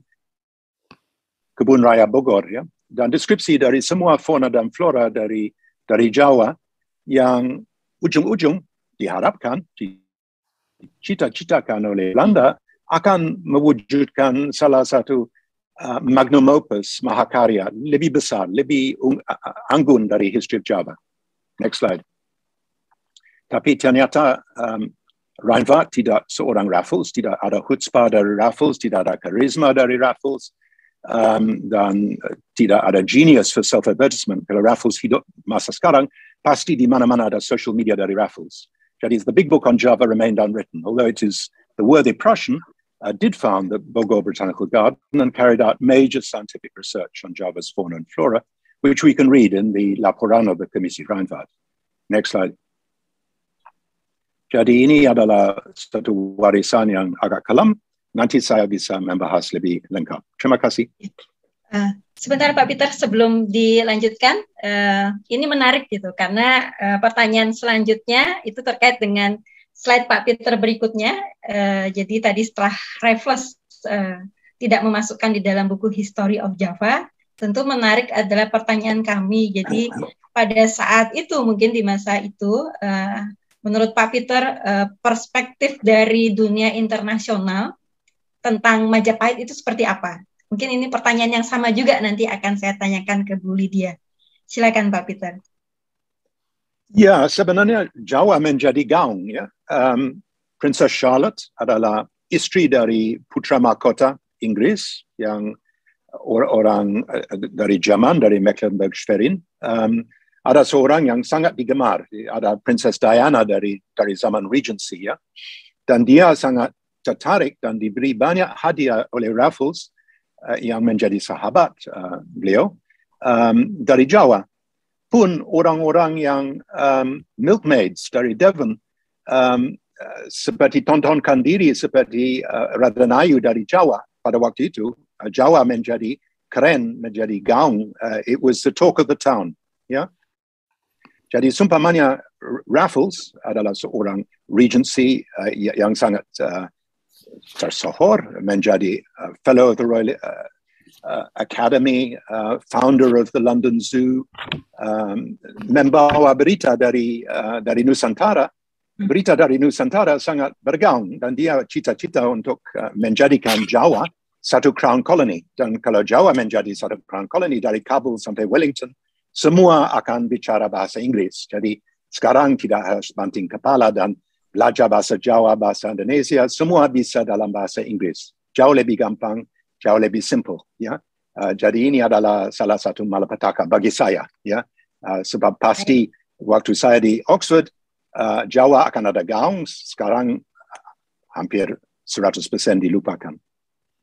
kebun raya Bogor ya dan deskripsi dari semua fauna dan flora dari dari Jawa yang ujung-ujung diharapkan dicita-citakan oleh Belanda أكان موجود كان ثلاثة uh, magnum opus mahakarya libi basar libi angun dari history of java next slide tapi ternyata um, Reinhardt tidak seorang Raffles, tidak ada hutspa dari Raffles, tidak ada karisma dari Raffles, um, dan uh, tidak ada genius for self-advertisement. Kalau Raffles hidup masa sekarang, pasti di mana-mana ada social media dari Raffles. Jadi the big book on Java remained unwritten, although it is the worthy Prussian, uh, did found the Bogor Botanical Garden and carried out major scientific research on Java's fauna and flora, which we can read in the La Purana of the Committee Rheinwald. Next slide. Jadiini adalah satu warisan yang agak kelam. Nanti saya bisa membahas lebih lengkap. Terima kasih. Uh, sebentar Pak Peter, sebelum dilanjutkan, uh, ini menarik gitu karena uh, pertanyaan selanjutnya itu terkait dengan slide Pak Peter berikutnya. Uh, eh, jadi tadi setelah refles uh, eh, tidak memasukkan di dalam buku History of Java, tentu menarik adalah pertanyaan kami. Jadi pada saat itu mungkin di masa itu, uh, menurut Pak Peter uh, perspektif dari dunia internasional tentang Majapahit itu seperti apa? Mungkin ini pertanyaan yang sama juga nanti akan saya tanyakan ke Bu Lydia. Silakan Pak Peter. Ya, sebenarnya Jawa menjadi gaung ya. Um, Princess Charlotte adalah istri dari putra mahkota Inggris yang orang eh, dari Jerman, dari Mecklenburg-Schwerin. Um, ada seorang yang sangat digemar, ada Princess Diana dari dari zaman Regency ya. Dan dia sangat tertarik dan diberi banyak hadiah oleh Raffles uh, yang menjadi sahabat uh, beliau um, dari Jawa pun orang-orang yang um, milkmaids dari Devon um, uh, seperti Tonton Kandiri seperti uh, Radhanayu dari Jawa pada waktu itu uh, Jawa menjadi keren menjadi gaung uh, it was the talk of the town ya yeah? jadi sumpamanya Raffles adalah seorang regency uh, yang sangat uh, tersohor menjadi uh, fellow of the Royal uh, Uh, Academy, uh, founder of the London Zoo, um, membawa berita dari uh, dari Nusantara. Hmm. Berita dari Nusantara sangat bergaung dan dia cita-cita untuk menjadikan Jawa satu crown colony. Dan kalau Jawa menjadi satu crown colony dari Kabul sampai Wellington, semua akan bicara bahasa Inggris. Jadi sekarang tidak harus banting kepala dan belajar bahasa Jawa, bahasa Indonesia, semua bisa dalam bahasa Inggris. Jauh lebih gampang jauh lebih simpel ya uh, jadi ini adalah salah satu malapetaka bagi saya ya uh, sebab pasti waktu saya di Oxford uh, Jawa akan ada gaung sekarang hampir 100% dilupakan.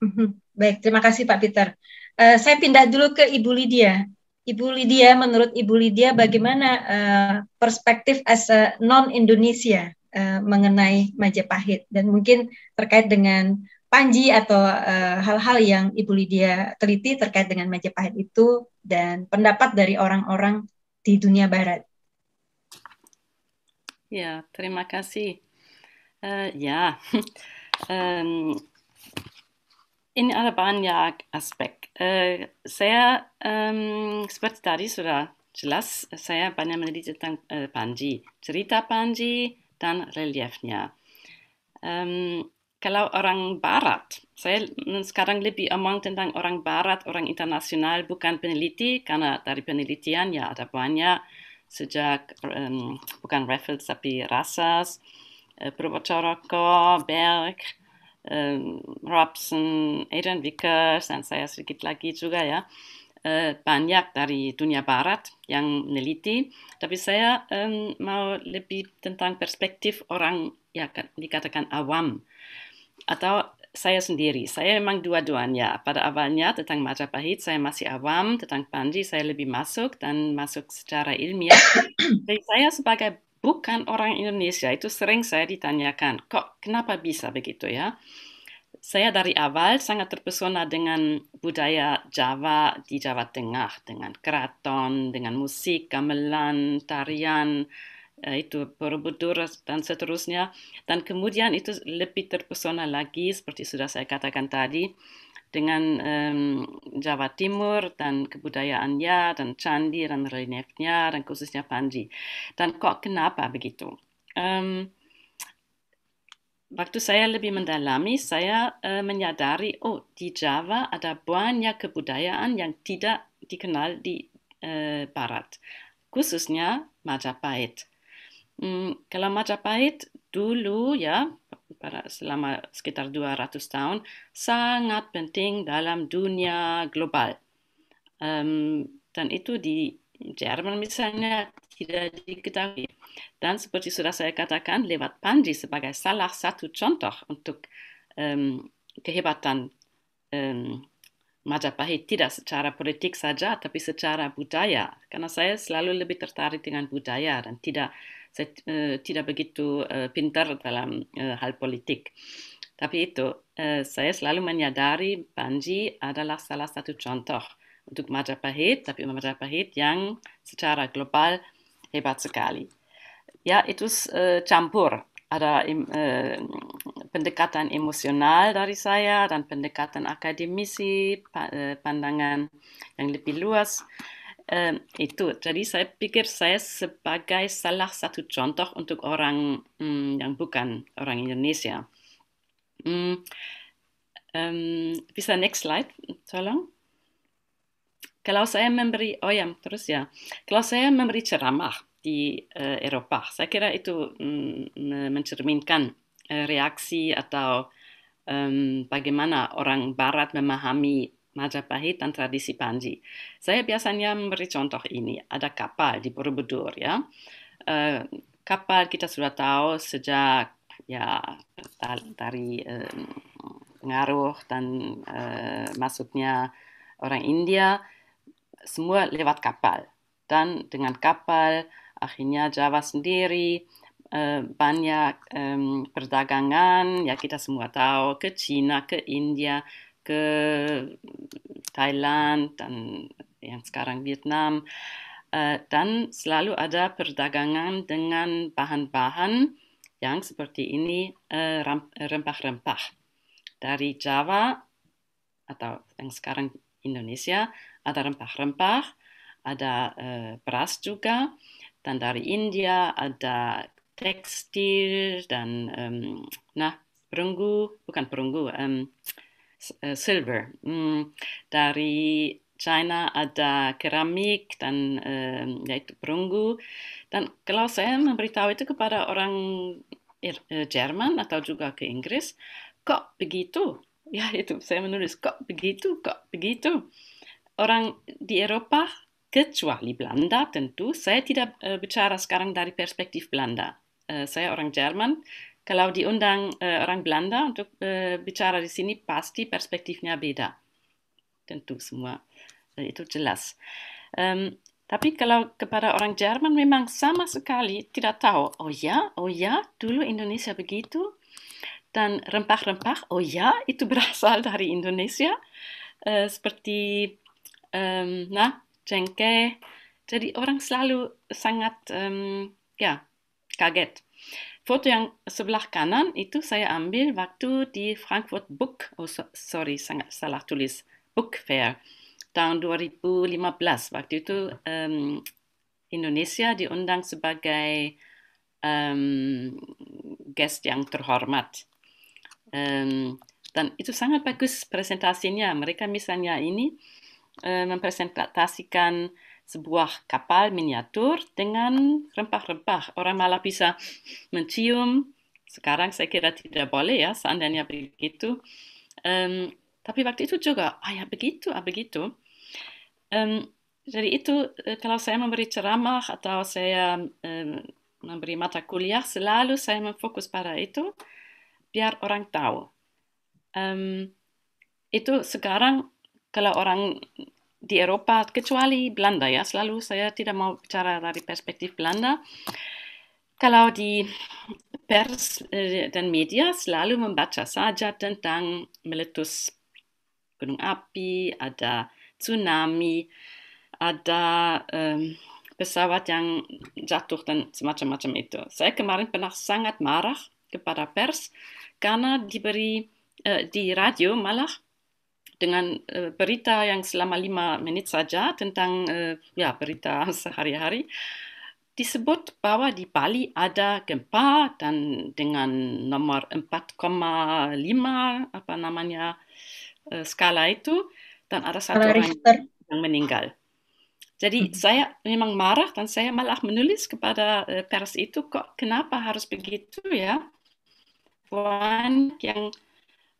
Mhm. Baik, terima kasih Pak Peter. Uh, saya pindah dulu ke Ibu Lydia. Ibu Lydia, menurut Ibu Lydia, bagaimana uh, perspektif as non Indonesia uh, eh, mengenai Majapahit dan mungkin terkait dengan Panji atau eh, hal-hal uh, yang Ibu Lydia teliti terkait dengan Majapahit itu dan pendapat dari orang-orang di dunia barat. Ya, terima kasih. Uh, ya, um, ini ada banyak aspek. Uh, saya um, seperti tadi sudah jelas, saya banyak meneliti tentang uh, Panji, cerita Panji dan reliefnya. Um, kalau orang Barat, saya sekarang lebih omong tentang orang Barat, orang internasional, bukan peneliti, karena dari penelitian ya ada banyak sejak um, bukan Raffles tapi Rassas, uh, eh, Provocoroko, Berg, um, Robson, Adrian Vickers, dan saya sedikit lagi juga ya. Uh, banyak dari dunia barat yang meneliti, tapi saya um, mau lebih tentang perspektif orang ya dikatakan awam atau saya sendiri. Saya memang dua-duanya. Pada awalnya tentang Majapahit saya masih awam, tentang Panji saya lebih masuk dan masuk secara ilmiah. Jadi saya sebagai bukan orang Indonesia itu sering saya ditanyakan, kok kenapa bisa begitu ya? Saya dari awal sangat terpesona dengan budaya Jawa di Jawa Tengah, dengan keraton, dengan musik, gamelan, tarian, itu eh, borobudur dan seterusnya dan kemudian itu lebih terpesona lagi seperti sudah eh, saya katakan tadi dengan um, Jawa Timur dan kebudayaannya dan candi dan reliefnya dan khususnya Panji. Dan kok kenapa begitu? Um, waktu saya lebih mendalami, saya uh, menyadari, oh di Jawa ada banyak kebudayaan yang tidak dikenal di uh, Barat, khususnya Majapahit. Mm, kalau Majapahit dulu ya, pada selama sekitar 200 tahun, sangat penting dalam dunia global. Um, dan itu di Jerman misalnya tidak diketahui. Dan seperti sudah saya katakan, lewat Panji sebagai salah satu contoh untuk um, kehebatan um, Majapahit tidak secara politik saja, tapi secara budaya. Karena saya selalu lebih tertarik dengan budaya dan tidak Eh, tidak begitu eh, pintar dalam eh, hal politik. Tapi itu, saya selalu menyadari Panji adalah salah satu contoh untuk Majapahit, tapi Majapahit yang secara global hebat sekali. Ya, itu campur. Ada pendekatan emosional dari saya dan pendekatan akademisi, pandangan yang lebih luas. Um, itu jadi saya pikir saya sebagai salah satu contoh untuk orang um, yang bukan orang Indonesia. Um, um, bisa next slide, tolong. Kalau saya memberi, oh ya, terus ya, kalau saya memberi ceramah di uh, Eropa, saya kira itu um, mencerminkan uh, reaksi atau um, bagaimana orang Barat memahami Majapahit dan tradisi Panji. Saya biasanya memberi contoh ini. Ada kapal di Borobudur ya. Eh, kapal kita sudah tahu sejak ya dari uh, eh, pengaruh dan uh, masuknya orang India semua lewat kapal. Dan dengan kapal akhirnya Jawa sendiri banyak um, perdagangan ya kita semua tahu ke China ke India ke Thailand, dan yang sekarang Vietnam. Eh, dan selalu ada perdagangan dengan bahan-bahan yang seperti ini eh, rempah-rempah. Dari Jawa atau yang sekarang Indonesia ada rempah-rempah, ada eh, beras juga, dan dari India ada tekstil dan nah perunggu bukan perunggu um, Eh, silver. Hmm, dari China ada keramik dan eh, yaitu perunggu. Dan kalau saya memberitahu itu kepada orang eh, Jerman atau juga ke Inggris, kok begitu? Ya itu saya menulis kok begitu, kok begitu. Orang di Eropa kecuali Belanda tentu. Saya tidak bicara sekarang dari perspektif Belanda. saya orang Jerman kalau diundang uh, äh, orang Belanda untuk uh, äh, bicara di sini, pasti perspektifnya beda. Tentu äh, semua uh, itu jelas. Um, ähm, tapi kalau kepada orang Jerman memang sama sekali tidak tahu. Oh ya, oh ya, dulu Indonesia begitu. Dan rempah-rempah, oh ya, itu berasal dari Indonesia. Uh, seperti, um, nah, cengkeh. Jadi orang selalu sangat, um, ya, kaget. Foto yang sebelah kanan itu saya ambil waktu di Frankfurt Book, oh sorry, salah tulis, Book Fair tahun 2015. Waktu itu um, Indonesia diundang sebagai um, guest yang terhormat. Um, dan itu sangat bagus presentasinya. Mereka misalnya ini um, mempresentasikan sebuah kapal miniatur dengan rempah-rempah. Orang malah bisa mencium. Sekarang saya kira tidak boleh ya, seandainya begitu. Um, tapi waktu itu juga, ah ya begitu, ah begitu. Um, jadi itu e, kalau saya memberi ceramah atau saya um, memberi mata kuliah, selalu saya memfokus pada itu biar orang tahu. Um, itu sekarang kalau orang di Eropa kecuali Belanda ya selalu saya tidak mau bicara dari perspektif Belanda kalau di pers eh, dan media selalu membaca saja tentang meletus gunung api ada tsunami ada um, pesawat yang jatuh dan semacam-macam itu saya kemarin pernah sangat marah kepada pers karena diberi uh, di radio malah dengan uh, berita yang selama lima menit saja tentang uh, ya berita sehari-hari disebut bahwa di Bali ada gempa dan dengan nomor 4,5 apa namanya uh, skala itu dan ada satu orang yang meninggal. Jadi hmm. saya memang marah dan saya malah menulis kepada pers itu kok kenapa harus begitu ya? Wan yang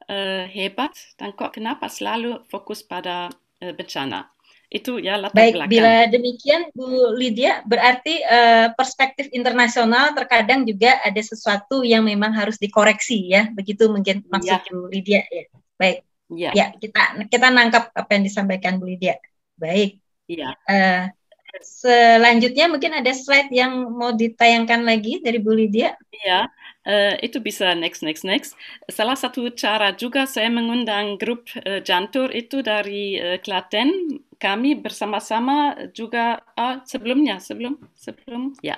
uh, hebat dan kok kenapa selalu fokus pada uh, bencana? Itu ya latar Baik, belakang. Bila demikian Bu Lydia, berarti uh, perspektif internasional terkadang juga ada sesuatu yang memang harus dikoreksi ya, begitu mungkin iya. maksud ya. Bu Lydia ya. Baik. Ya. ya, kita kita nangkap apa yang disampaikan Bu Lydia. Baik. Iya. Uh, selanjutnya mungkin ada slide yang mau ditayangkan lagi dari Bu Lydia. Iya. Uh, itu bisa next, next, next. Salah satu cara juga saya mengundang grup uh, Jantur itu dari uh, Klaten. Kami bersama-sama juga ah, sebelumnya, sebelum, sebelum, ya,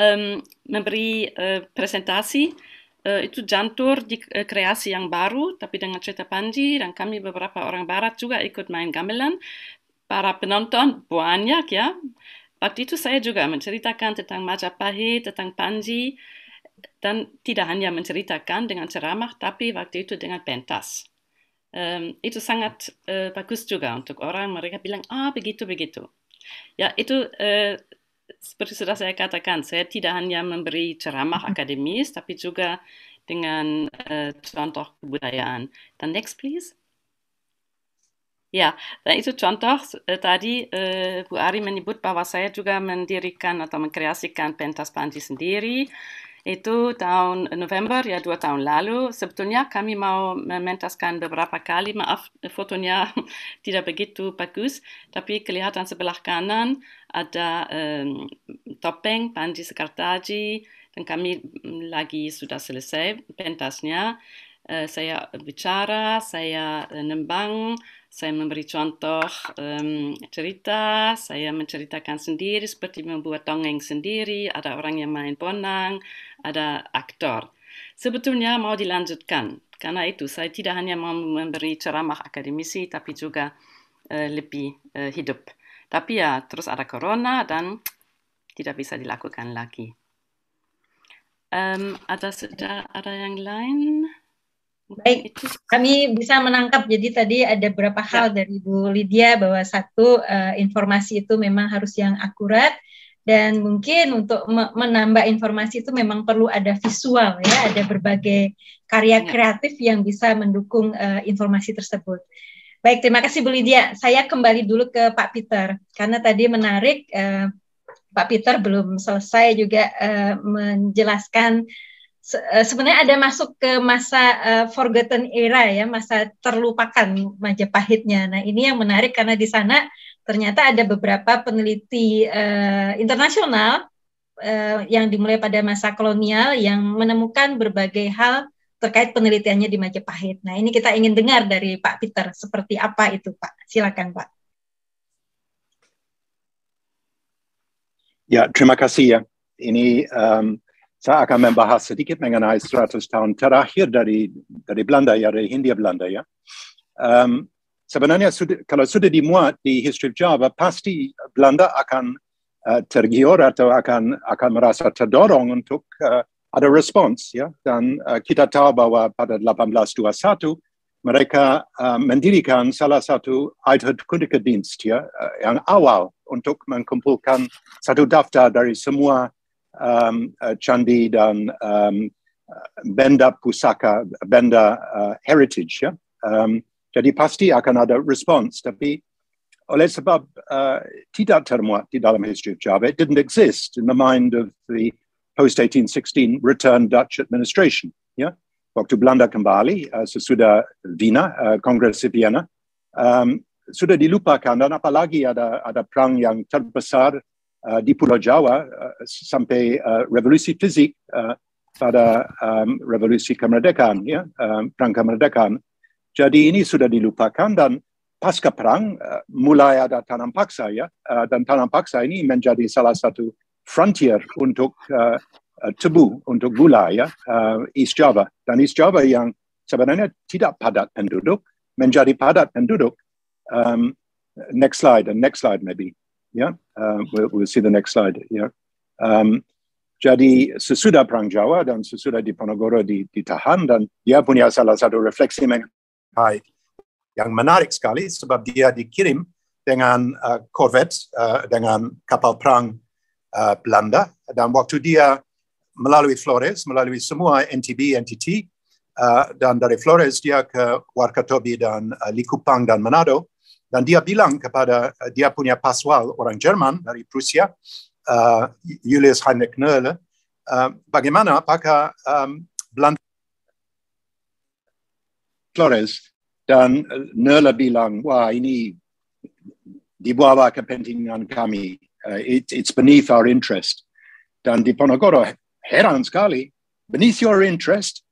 um, memberi uh, presentasi. Uh, itu Jantur di uh, kreasi yang baru, tapi dengan cerita Panji dan kami beberapa orang Barat juga ikut main gamelan. Para penonton banyak ya. Waktu itu saya juga menceritakan tentang Majapahit, tentang Panji dan tidak hanya menceritakan dengan ceramah, tapi waktu itu dengan pentas. Um, itu sangat uh, bagus juga untuk orang mereka bilang, ah begitu begitu. Ya itu uh, seperti sudah saya katakan, saya tidak hanya memberi ceramah mm-hmm. akademis, tapi juga dengan uh, contoh kebudayaan. Dan next please. Ya, dan itu contoh eh, tadi eh, Bu Ari menyebut bahwa saya juga mendirikan atau mengkreasikan pentas panji sendiri itu tahun November, ya dua tahun lalu. Sebetulnya kami mau mementaskan beberapa kali, maaf fotonya tidak begitu bagus, tapi kelihatan sebelah kanan ada um, topeng Panji Sekartaji, dan kami mm, lagi sudah selesai pentasnya. Uh, saya bicara, saya eh, nembang, saya memberi contoh um, cerita, saya menceritakan sendiri seperti membuat dongeng sendiri, ada orang yang main bonang, ada aktor. Sebetulnya mau dilanjutkan, karena itu saya tidak hanya mau memberi ceramah akademisi, tapi juga uh, lebih uh, hidup. Tapi ya, terus ada corona dan tidak bisa dilakukan lagi. Um, ada, ada yang lain? Baik, kami bisa menangkap jadi tadi ada beberapa ya. hal dari Bu Lydia bahwa satu uh, informasi itu memang harus yang akurat dan mungkin untuk me menambah informasi itu memang perlu ada visual ya, ada berbagai karya ya. kreatif yang bisa mendukung uh, informasi tersebut. Baik, terima kasih Bu Lydia. Saya kembali dulu ke Pak Peter karena tadi menarik uh, Pak Peter belum selesai juga uh, menjelaskan se eh, sebenarnya ada masuk ke masa uh, forgotten era ya, masa terlupakan Majapahitnya. Nah, ini yang menarik karena di sana ternyata ada beberapa peneliti uh, internasional uh, yang dimulai pada masa kolonial yang menemukan berbagai hal terkait penelitiannya di Majapahit. Nah, ini kita ingin dengar dari Pak Peter seperti apa itu, Pak. Silakan, Pak. Ya, terima kasih ya. Ini um, saya akan membahas sedikit mengenai 100 tahun terakhir dari dari Belanda ya, dari Hindia Belanda ya. Um, ehm, sebenarnya sudah, kalau sudah dimuat di History of Java, pasti Belanda akan uh, eh, tergiur atau akan akan merasa terdorong untuk uh, eh, ada respons ya. Dan uh, kita tahu bahwa pada 1821 mereka uh, mendirikan salah satu Eidhut Kundigedienst ya, uh, yang awal untuk mengumpulkan satu daftar dari semua um, uh, Chandid and um, uh, Benda Pusaka, Benda uh, heritage. Yeah? Um, jadi pasti akan ada response. Tapi oleh sebab uh, tidak termuat di dalam history of Java, it didn't exist in the mind of the post-1816 return Dutch administration. Yeah? Waktu Belanda kembali uh, sesudah Vina, uh, Kongres Vienna, um, sudah dilupakan dan apalagi ada ada perang yang terbesar Uh, di Pulau Jawa uh, sampai uh, revolusi fisik uh, pada um, revolusi kemerdekaan, ya, um, perang kemerdekaan. Jadi ini sudah dilupakan dan pasca perang uh, mulai ada tanam paksa ya, uh, dan tanam paksa ini menjadi salah satu frontier untuk uh, uh tebu, untuk gula ya, uh, East Java. Dan East Java yang sebenarnya tidak padat penduduk menjadi padat penduduk. Um, next slide and next slide maybe. Yeah, uh, we'll, we'll, see the next slide. Yeah. Um, jadi sesudah Perang Jawa dan sesudah di ditahan dan dia punya salah satu refleksi mengenai yang menarik sekali sebab dia dikirim dengan uh, korvet uh, dengan kapal perang uh, Belanda dan waktu dia melalui Flores melalui semua NTB NTT uh, dan dari Flores dia ke Warkatobi dan uh, Likupang dan Manado dan dia bilang kepada eh, dia punya paswal orang Jerman dari Prusia, uh, eh, Julius Heinrich Nöhle, uh, bagaimana apakah um, Belanda Flores dan Nöhle bilang, wah ini di bawah kepentingan kami, uh, it, it's beneath our interest. Dan di Ponegoro heran sekali, beneath your interest,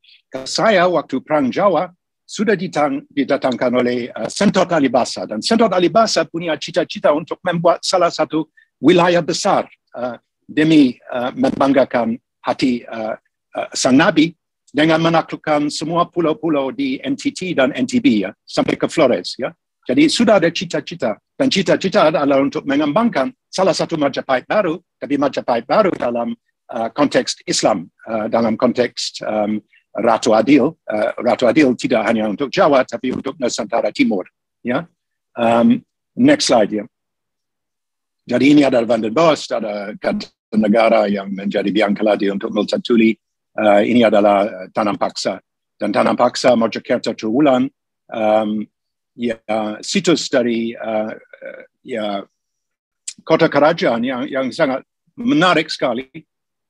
saya waktu Perang Jawa sudah ditang, didatangkan oleh uh, Sentot Alibasa. Dan Sentot Alibasa punya cita-cita untuk membuat salah satu wilayah besar uh, demi uh, membanggakan hati uh, uh, Sang Nabi dengan menaklukkan semua pulau-pulau di NTT dan NTB ya, sampai ke Flores. Ya. Jadi sudah ada cita-cita. Dan cita-cita adalah untuk mengembangkan salah satu Majapahit baru, tapi Majapahit baru dalam uh, konteks Islam, uh, dalam konteks... Um, Ratu Adil, uh, Ratu Adil tidak hanya untuk Jawa, tapi untuk Nusantara Timur. Ya. Um, next slide ya. Jadi ini ada Van den Bosch, ada negara yang menjadi biang keladi untuk Multatuli. Uh, ini adalah uh, tanam paksa. Dan tanam paksa Mojokerto terulang. Um, ya, situs dari uh, uh, ya, kota kerajaan yang, yang sangat menarik sekali.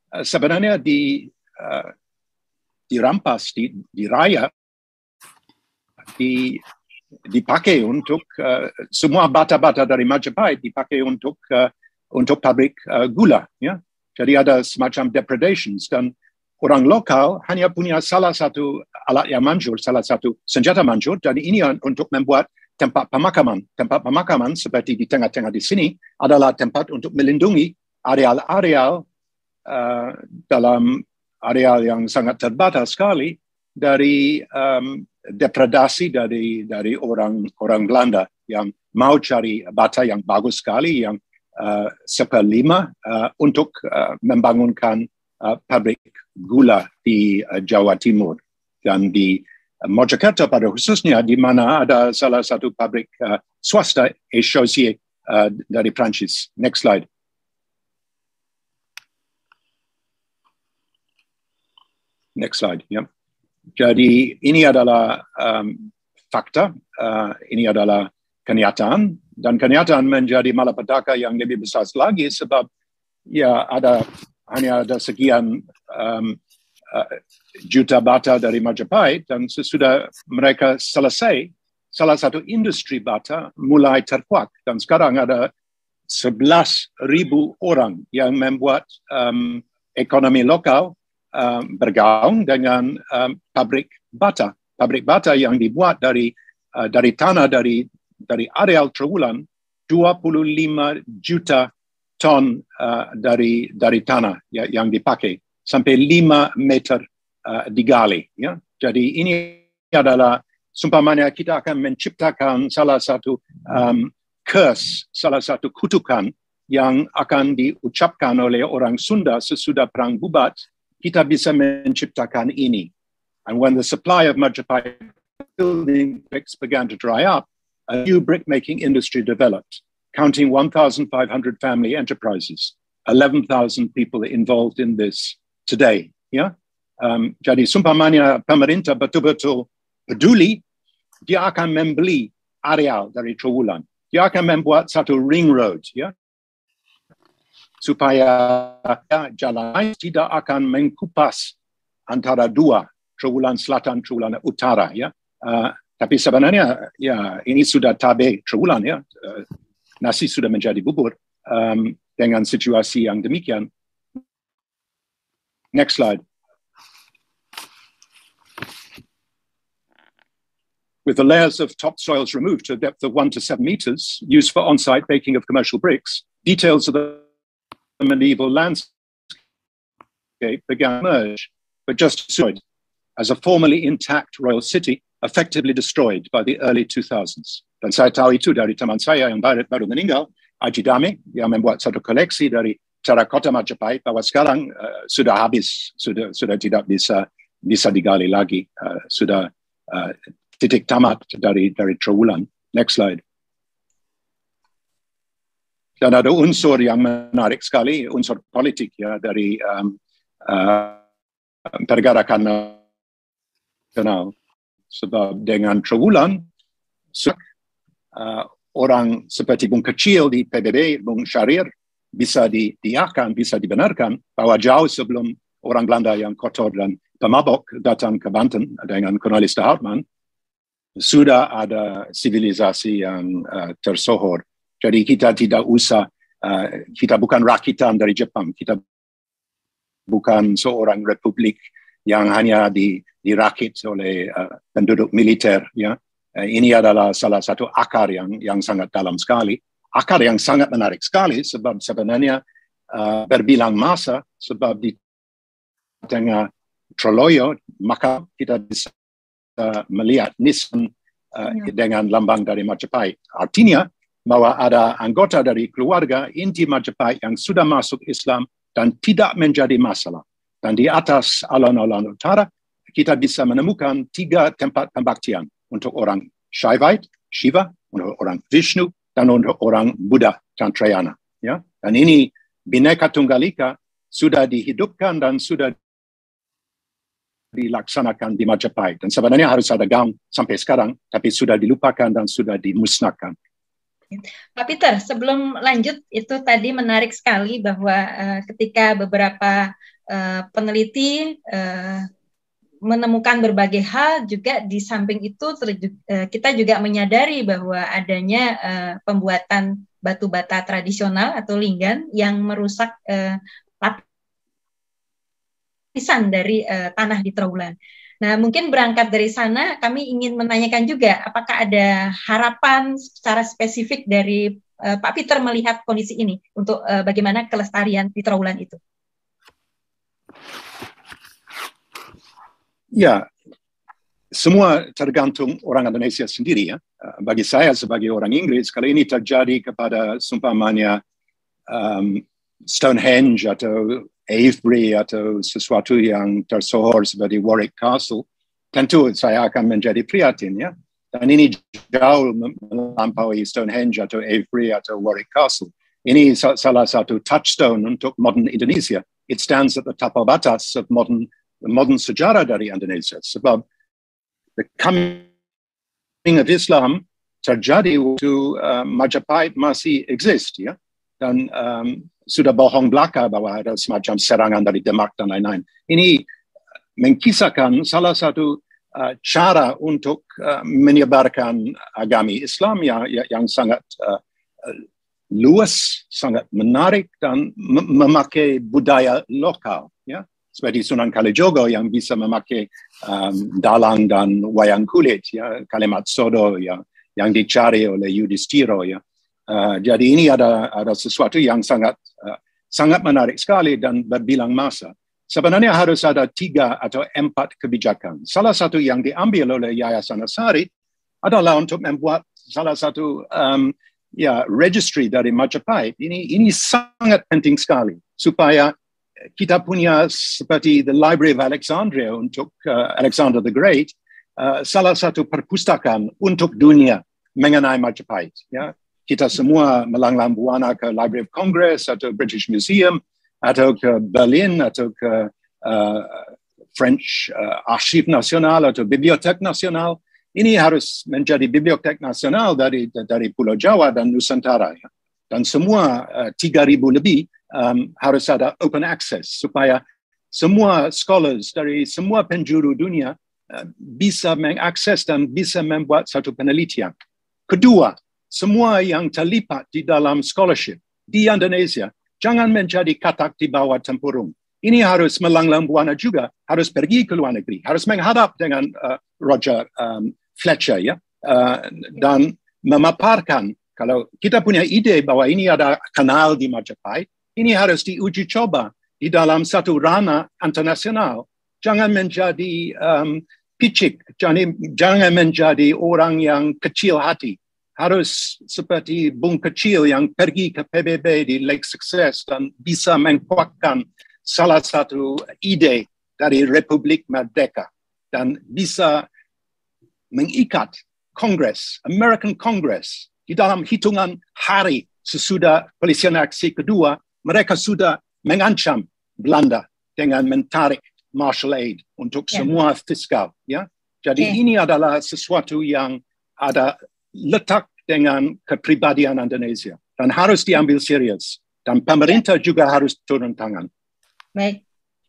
Uh, sebenarnya di uh, die rampas, di, di raya, di, dipakai untuk uh, semua bata-bata dari Majapahit dipakai untuk uh, untuk pabrik uh, gula. Ya? Jadi ada semacam depredations dan orang lokal hanya punya salah satu alat yang manjur, salah satu senjata manjur. Dan ini untuk membuat tempat pemakaman. Tempat pemakaman seperti di tengah-tengah di sini adalah tempat untuk melindungi areal-areal uh, dalam areal yang sangat terbatas sekali dari um, depredasi dari dari orang orang Belanda yang mau cari bata yang bagus sekali yang uh, seperlima uh, untuk uh, membangunkan uh, pabrik gula di uh, Jawa Timur dan di uh, Mojokerto pada khususnya di mana ada salah satu pabrik uh, swasta Eschossier uh, dari Prancis. Next slide. Next slide. Ya. Jadi ini adalah um, fakta, uh, ini adalah kenyataan dan kenyataan menjadi malapetaka yang lebih besar lagi sebab ya ada hanya ada sekian um, uh, juta bata dari Majapahit dan sesudah mereka selesai salah satu industri bata mulai terkuak dan sekarang ada 11.000 orang yang membuat um, ekonomi lokal um, bergaung dengan um, pabrik bata. Pabrik bata yang dibuat dari uh, dari tanah dari dari areal Trawulan 25 juta ton uh, dari dari tanah ya, yang dipakai sampai 5 meter uh, digali ya. Jadi ini adalah sumpamanya kita akan menciptakan salah satu um, curse, salah satu kutukan yang akan diucapkan oleh orang Sunda sesudah Perang Bubat Kitabisa Menchiptakan Ini. And when the supply of Majapahit building bricks began to dry up, a new brickmaking industry developed, counting 1,500 family enterprises, 11,000 people involved in this today. Yeah? Um, jadi sumpamanya pemerintah betul-betul peduli, dia akan membeli areal dari Trawulan. Dia akan membuat satu ring road, Yeah supaya tidak akan mengkupas antara dua triwulan selatan triwulan utara ya. Uh, tapi sebenarnya ya ini sudah tabe triwulan ya. Uh, nasi sudah menjadi bubur um, dengan situasi yang demikian. Next slide. With the layers of topsoils removed to a depth of one to seven meters, used for on-site baking of commercial bricks, details of the the medieval landscape began to emerge, but just destroyed as a formerly intact royal city, effectively destroyed by the early 2000s. Dan saya tahu itu dari teman saya yang baru, baru yang membuat satu koleksi dari terakota Majapahit bahwa sekarang uh, sudah habis, sudah sudah tidak bisa bisa digali lagi, uh, sudah uh, titik tamat dari dari Trawulan. Next slide. Dan ada unsur yang menarik sekali, unsur politik ya dari um, ehm, uh, ehm, pergerakan nasional. Sebab dengan Trawulan, uh, eh, orang seperti Bung Kecil di PBB, Bung Syahrir, bisa didiakan, bisa dibenarkan bahwa jauh sebelum orang Belanda yang kotor dan pemabok datang ke Banten dengan Cornelis de sudah ada sivilisasi yang uh, tersohor jadi kita tidak usah, uh, kita bukan rakitan dari Jepang, kita bukan seorang republik yang hanya di, dirakit oleh uh, penduduk militer. Ya. Uh, ini adalah salah satu akar yang, yang sangat dalam sekali. Akar yang sangat menarik sekali sebab sebenarnya uh, berbilang masa sebab di tengah Troloyo maka kita bisa melihat Nisan uh, ya. dengan lambang dari Majapahit. Artinya bahwa ada anggota dari keluarga inti Majapahit yang sudah masuk Islam dan tidak menjadi masalah. Dan di atas alun-alun utara, kita bisa menemukan tiga tempat pembaktian untuk orang Shaivite, Shiva, untuk orang Vishnu, dan untuk orang Buddha, Tantrayana. Ya? Dan ini Bineka Tunggal Ika sudah dihidupkan dan sudah dilaksanakan di Majapahit. Dan sebenarnya harus ada gaung sampai sekarang, tapi sudah dilupakan dan sudah dimusnahkan. Pak Peter, sebelum lanjut itu tadi menarik sekali bahwa uh, ketika beberapa uh, peneliti uh, menemukan berbagai hal juga di samping itu kita juga menyadari bahwa adanya uh, pembuatan batu bata tradisional atau linggan yang merusak uh, lapisan dari uh, tanah di Trawulan. Nah, mungkin berangkat dari sana, kami ingin menanyakan juga, apakah ada harapan secara spesifik dari uh, Pak Peter melihat kondisi ini untuk uh, bagaimana kelestarian di Trawulan itu? Ya, semua tergantung orang Indonesia sendiri ya. Eh, bagi saya sebagai orang Inggris, kalau ini terjadi kepada sumpamanya um, ehm, Stonehenge atau éivbriato uh, suswatuyang tarsohors vedi Warwick castle, tantu sayakam menjedi priatin, yeah? Tanini jaul um, lampawi Stonehenge ato éivbriato uh, uh, Warwick castle. Ini salasatu touchstone untuk modern Indonesia. It stands at the tapabatas of modern the modern sejarah dari Indonesia. Sebab the coming of Islam terjadi to uh, Majapahit masih exist, ya? Yeah? Dan um, sudah bohong belaka bahwa ada semacam serangan dari Demak dan lain-lain. Ini uh, mengkisahkan salah satu uh, cara untuk uh, menyebarkan agama Islam yang, ya, yang sangat uh, uh, luas, sangat menarik dan memakai budaya lokal. Ya? Seperti Sunan Kalijogo yang bisa memakai um, dalang dan wayang kulit, ya? kalimat sodo ya? yang dicari oleh Yudhistiro. Ya? Ah, jadi ini ada ada sesuatu yang sangat uh, sangat menarik sekali dan berbilang masa. Sebenarnya harus ada tiga atau empat kebijakan. Salah satu yang diambil oleh Yayasan Asari adalah untuk membuat salah satu um, ya registry dari Majapahit. Ini ini sangat penting sekali supaya kita punya seperti the Library of Alexandria untuk uh, Alexander the Great, uh, salah satu perpustakaan untuk dunia mengenai Majapahit. Ya kita semua melanglang buana ke Library of Congress atau British Museum atau ke Berlin atau ke uh, French uh, Archive Nasional atau Bibliothek Nasional. Ini harus menjadi bibliotek nasional dari dari Pulau Jawa dan Nusantara. Ya. Dan semua uh, eh, 3.000 lebih um, harus ada open access supaya semua scholars dari semua penjuru dunia uh, bisa mengakses dan bisa membuat satu penelitian. Kedua, semua yang terlibat di dalam scholarship di Indonesia jangan menjadi katak di bawah tempurung. Ini harus melanglang buana juga, harus pergi ke luar negeri, harus menghadap dengan uh, Roger um, Fletcher ya, uh, dan memaparkan kalau kita punya ide bahwa ini ada kanal di Majapahit, ini harus diuji coba di dalam satu ranah internasional. Jangan menjadi um, picik, jangan, jangan menjadi orang yang kecil hati harus seperti bung kecil yang pergi ke PBB di Lake Success dan bisa mengkuatkan salah satu ide dari Republik Merdeka dan bisa mengikat Kongres, American Congress, di dalam hitungan hari sesudah polisian aksi kedua, mereka sudah mengancam Belanda dengan mentarik martial aid untuk yeah. semua fiskal. Ya? Jadi yeah. ini adalah sesuatu yang ada letak dengan kepribadian Indonesia dan harus diambil serius dan pemerintah ya. juga harus turun tangan. Baik.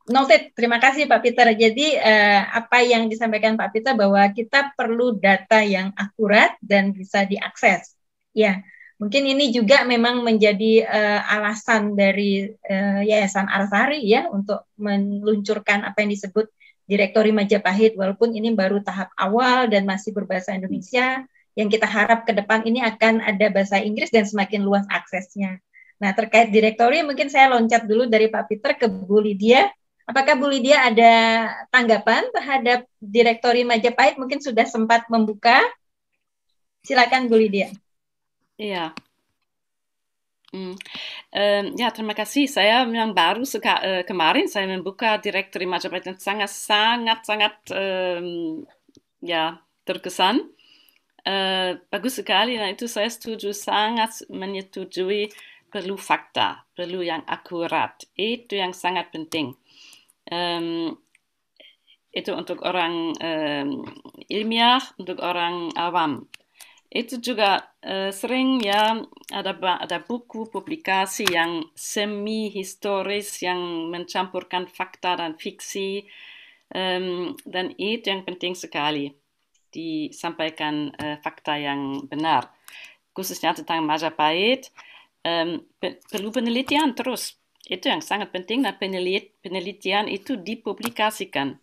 Noted, terima kasih Pak Peter. Jadi eh, apa yang disampaikan Pak Peter bahwa kita perlu data yang akurat dan bisa diakses. Ya, mungkin ini juga memang menjadi eh, alasan dari eh, Yayasan Arsari ya untuk meluncurkan apa yang disebut Direktori Majapahit, walaupun ini baru tahap awal dan masih berbahasa Indonesia. Hmm yang kita harap ke depan ini akan ada bahasa Inggris dan semakin luas aksesnya. Nah, terkait direktori mungkin saya loncat dulu dari Pak Peter ke Bu Lydia. Apakah Bu Lydia ada tanggapan terhadap direktori Majapahit mungkin sudah sempat membuka? Silakan Bu Lydia. Iya. Hmm. Um, ya terima kasih. Saya memang baru suka, uh, kemarin saya membuka direktori Majapahit dan sangat sangat sangat um, ya terkesan Eh, bagus sekali. Nah, itu saya setuju sangat menyetujui perlu fakta, perlu yang akurat. Itu yang sangat penting. Um, itu untuk orang um, ilmiah, untuk orang awam. Itu juga uh, sering ya ada ada buku publikasi yang semi historis yang mencampurkan fakta dan fiksi um, dan itu yang penting sekali disampaikan uh, fakta yang benar. Khususnya tentang majapahit, um, perlu penelitian terus. Itu yang sangat penting dan nah, penelitian itu dipublikasikan.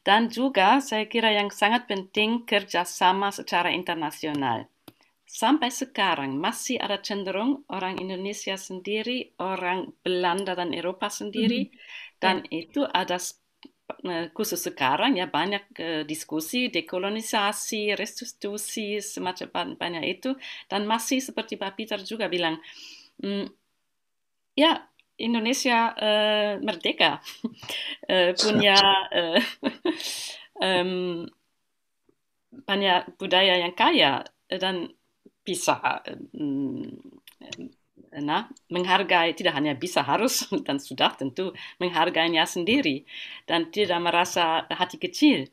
Dan juga saya kira yang sangat penting kerjasama secara internasional. Sampai sekarang masih ada cenderung orang Indonesia sendiri, orang Belanda dan Eropa sendiri, mm -hmm. dan yeah. itu ada Nah, khusus sekarang ya banyak uh, diskusi dekolonisasi, restitusi, semacam banyak itu dan masih seperti Pak Peter juga bilang mm, ya Indonesia uh, merdeka uh, punya uh, um, banyak budaya yang kaya dan bisa um, nah, menghargai tidak hanya bisa harus dan sudah tentu menghargainya sendiri dan tidak merasa hati kecil.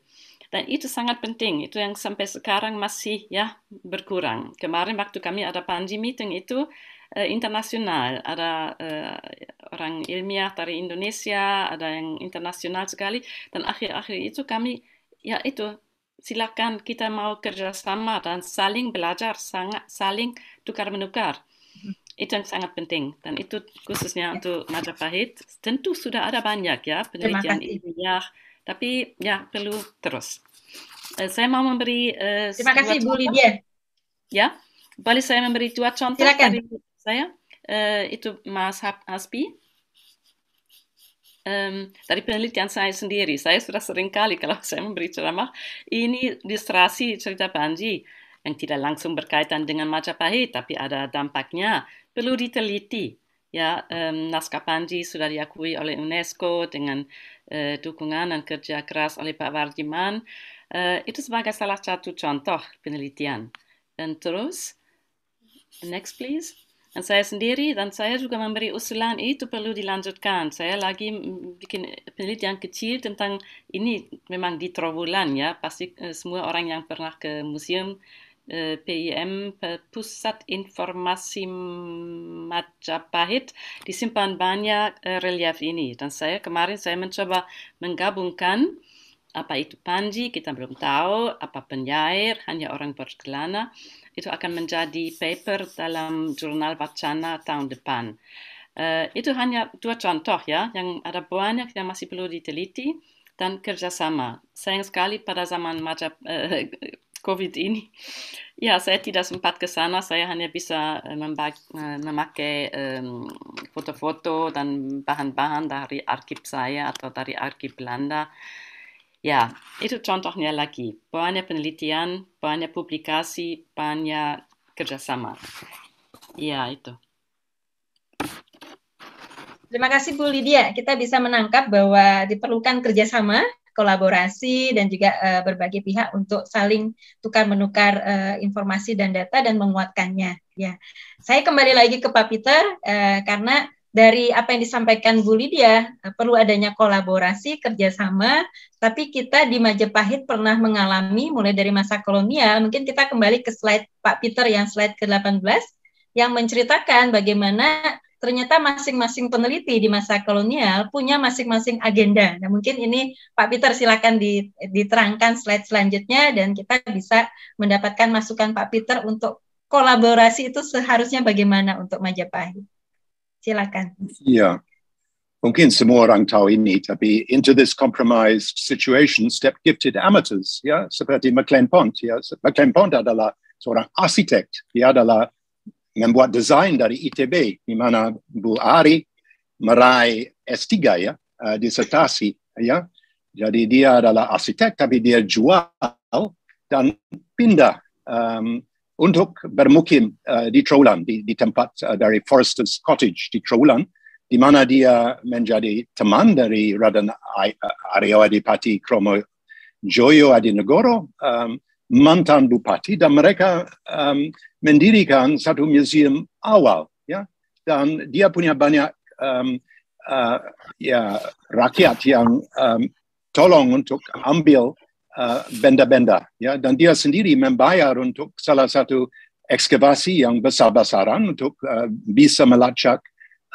Dan itu sangat penting, itu yang sampai sekarang masih ya berkurang. Kemarin waktu kami ada panji meeting itu eh, internasional, ada eh, orang ilmiah dari Indonesia, ada yang internasional sekali. Dan akhir-akhir itu kami ya itu silakan kita mau kerjasama dan saling belajar, sangat saling tukar menukar itu yang sangat penting dan itu khususnya ya. untuk Majapahit tentu sudah ada banyak ya penelitian ilmiah tapi ya perlu terus uh, saya mau memberi uh, terima kasih Bu Lydia ya boleh saya memberi dua contoh Silakan. dari saya uh, itu Mas Hasbi um, dari penelitian saya sendiri saya sudah sering kali kalau saya memberi ceramah ini distrasi cerita Panji yang tidak langsung berkaitan dengan Majapahit, tapi ada dampaknya perlu diteliti ya um, naskah Panji sudah diakui oleh UNESCO dengan uh, dukungan dan kerja keras oleh Pak Wardiman uh, eh, itu sebagai salah satu contoh penelitian dan terus next please dan saya sendiri dan saya juga memberi usulan itu perlu dilanjutkan saya lagi bikin penelitian kecil tentang ini memang di Trowulan ya pasti uh, semua orang yang pernah ke museum Eh, PIM Pusat Informasi Majapahit disimpan banyak eh, relief ini dan saya kemarin saya mencoba menggabungkan apa itu panji kita belum tahu apa penyair hanya orang berkelana itu akan menjadi paper dalam jurnal wacana tahun depan uh, itu hanya dua contoh ya yang ada banyak yang masih perlu diteliti dan kerjasama sayang sekali pada zaman Majap, COVID ini. ya saya tidak sempat ke sana, saya hanya bisa memakai foto foto, dan bahan bahan dari arkip saya atau dari arkip belanda, ya itu contohnya lagi. Banyak penelitian, banyak publikasi, banyak kerjasama. Ya, itu. Terima kasih Bu Lydia. Kita bisa menangkap bahwa diperlukan kerjasama kolaborasi dan juga uh, berbagai pihak untuk saling tukar menukar uh, informasi dan data dan menguatkannya. Ya, saya kembali lagi ke Pak Peter uh, karena dari apa yang disampaikan Bu Lydia uh, perlu adanya kolaborasi kerjasama. Tapi kita di Majapahit pernah mengalami mulai dari masa kolonial. Mungkin kita kembali ke slide Pak Peter yang slide ke 18 yang menceritakan bagaimana ternyata masing-masing peneliti di masa kolonial punya masing-masing agenda. Nah, mungkin ini Pak Peter silakan diterangkan slide selanjutnya dan kita bisa mendapatkan masukan Pak Peter untuk kolaborasi itu seharusnya bagaimana untuk Majapahit. Silakan. Iya. Mungkin semua orang tahu ini, tapi into this compromised situation step gifted amateurs, ya, seperti McLean Pont, ya. McLean Pont adalah seorang arsitek, dia adalah membuat desain dari ITB di mana Bu Ari meraih S3 ya uh, disertasi ya jadi dia adalah arsitek tapi dia jual dan pindah um, untuk bermukim uh, di Trolan di, di tempat uh, dari Forrester's Cottage di Trolan di mana dia menjadi teman dari Raden Aryo Adipati Kromo Joyo Adinegoro um, mantan bupati dan mereka um, mendirikan satu museum awal ya dan dia punya banyak um, uh, ya rakyat yang um, tolong untuk ambil benda uh, benda-benda ya dan dia sendiri membayar untuk salah satu ekskavasi yang besar-besaran untuk uh, bisa melacak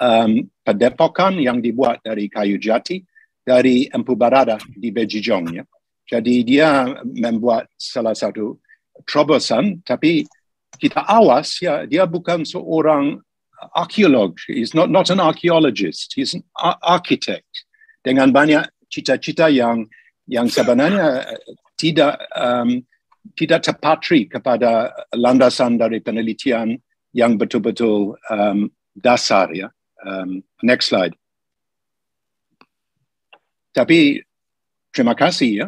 um, padepokan yang dibuat dari kayu jati dari Empu Barada di Bejijong ya. Jadi dia membuat salah satu terobosan, tapi kita awas ya dia bukan seorang arkeolog, he's not not an archaeologist, he's an architect dengan banyak cita-cita yang yang sebenarnya eh, tidak um, tidak terpatri kepada landasan dari penelitian yang betul-betul um, dasar ya. Um, next slide. Tapi terima kasih ya.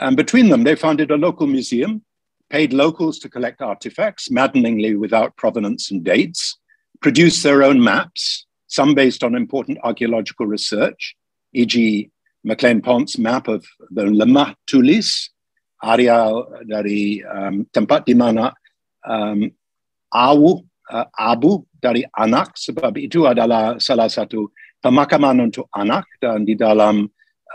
And between them, they founded a local museum, paid locals to collect artifacts, maddeningly without provenance and dates, produced their own maps, some based on important archaeological research, e.g., MacLean Pont's map of the Lama Tulis, area dari um, tempat di mana um, awu, uh, abu dari anak, sebab itu adalah salah satu pemakaman untuk anak dan di dalam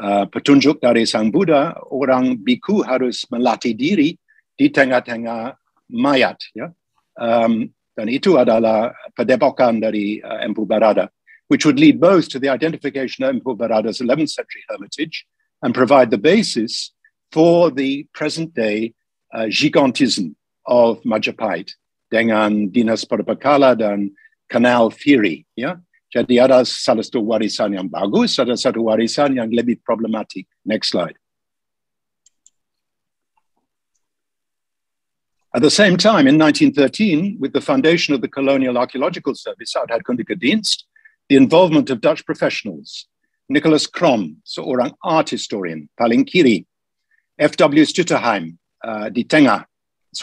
uh, petunjuk dari Sang Buddha, orang biku harus melatih diri di tengah-tengah mayat. Ya? Um, dan itu adalah pedebokan dari uh, Empu Barada, which would lead both to the identification of Empu Barada's 11th century hermitage and provide the basis for the present day uh, gigantism of Majapahit, dengan Dinas Perbekala dan Canal Theory. Yeah? Jadi ada satu warisan yang bagus, ada satu warisan yang lebih problematik. Next slide. At the same time, in 1913, with the foundation of the Colonial Archaeological Service, Dienst, the involvement of Dutch professionals, Nicholas Krom, orang art historian, Palinkiri, F.W. Stutterheim, uh, Ditenga,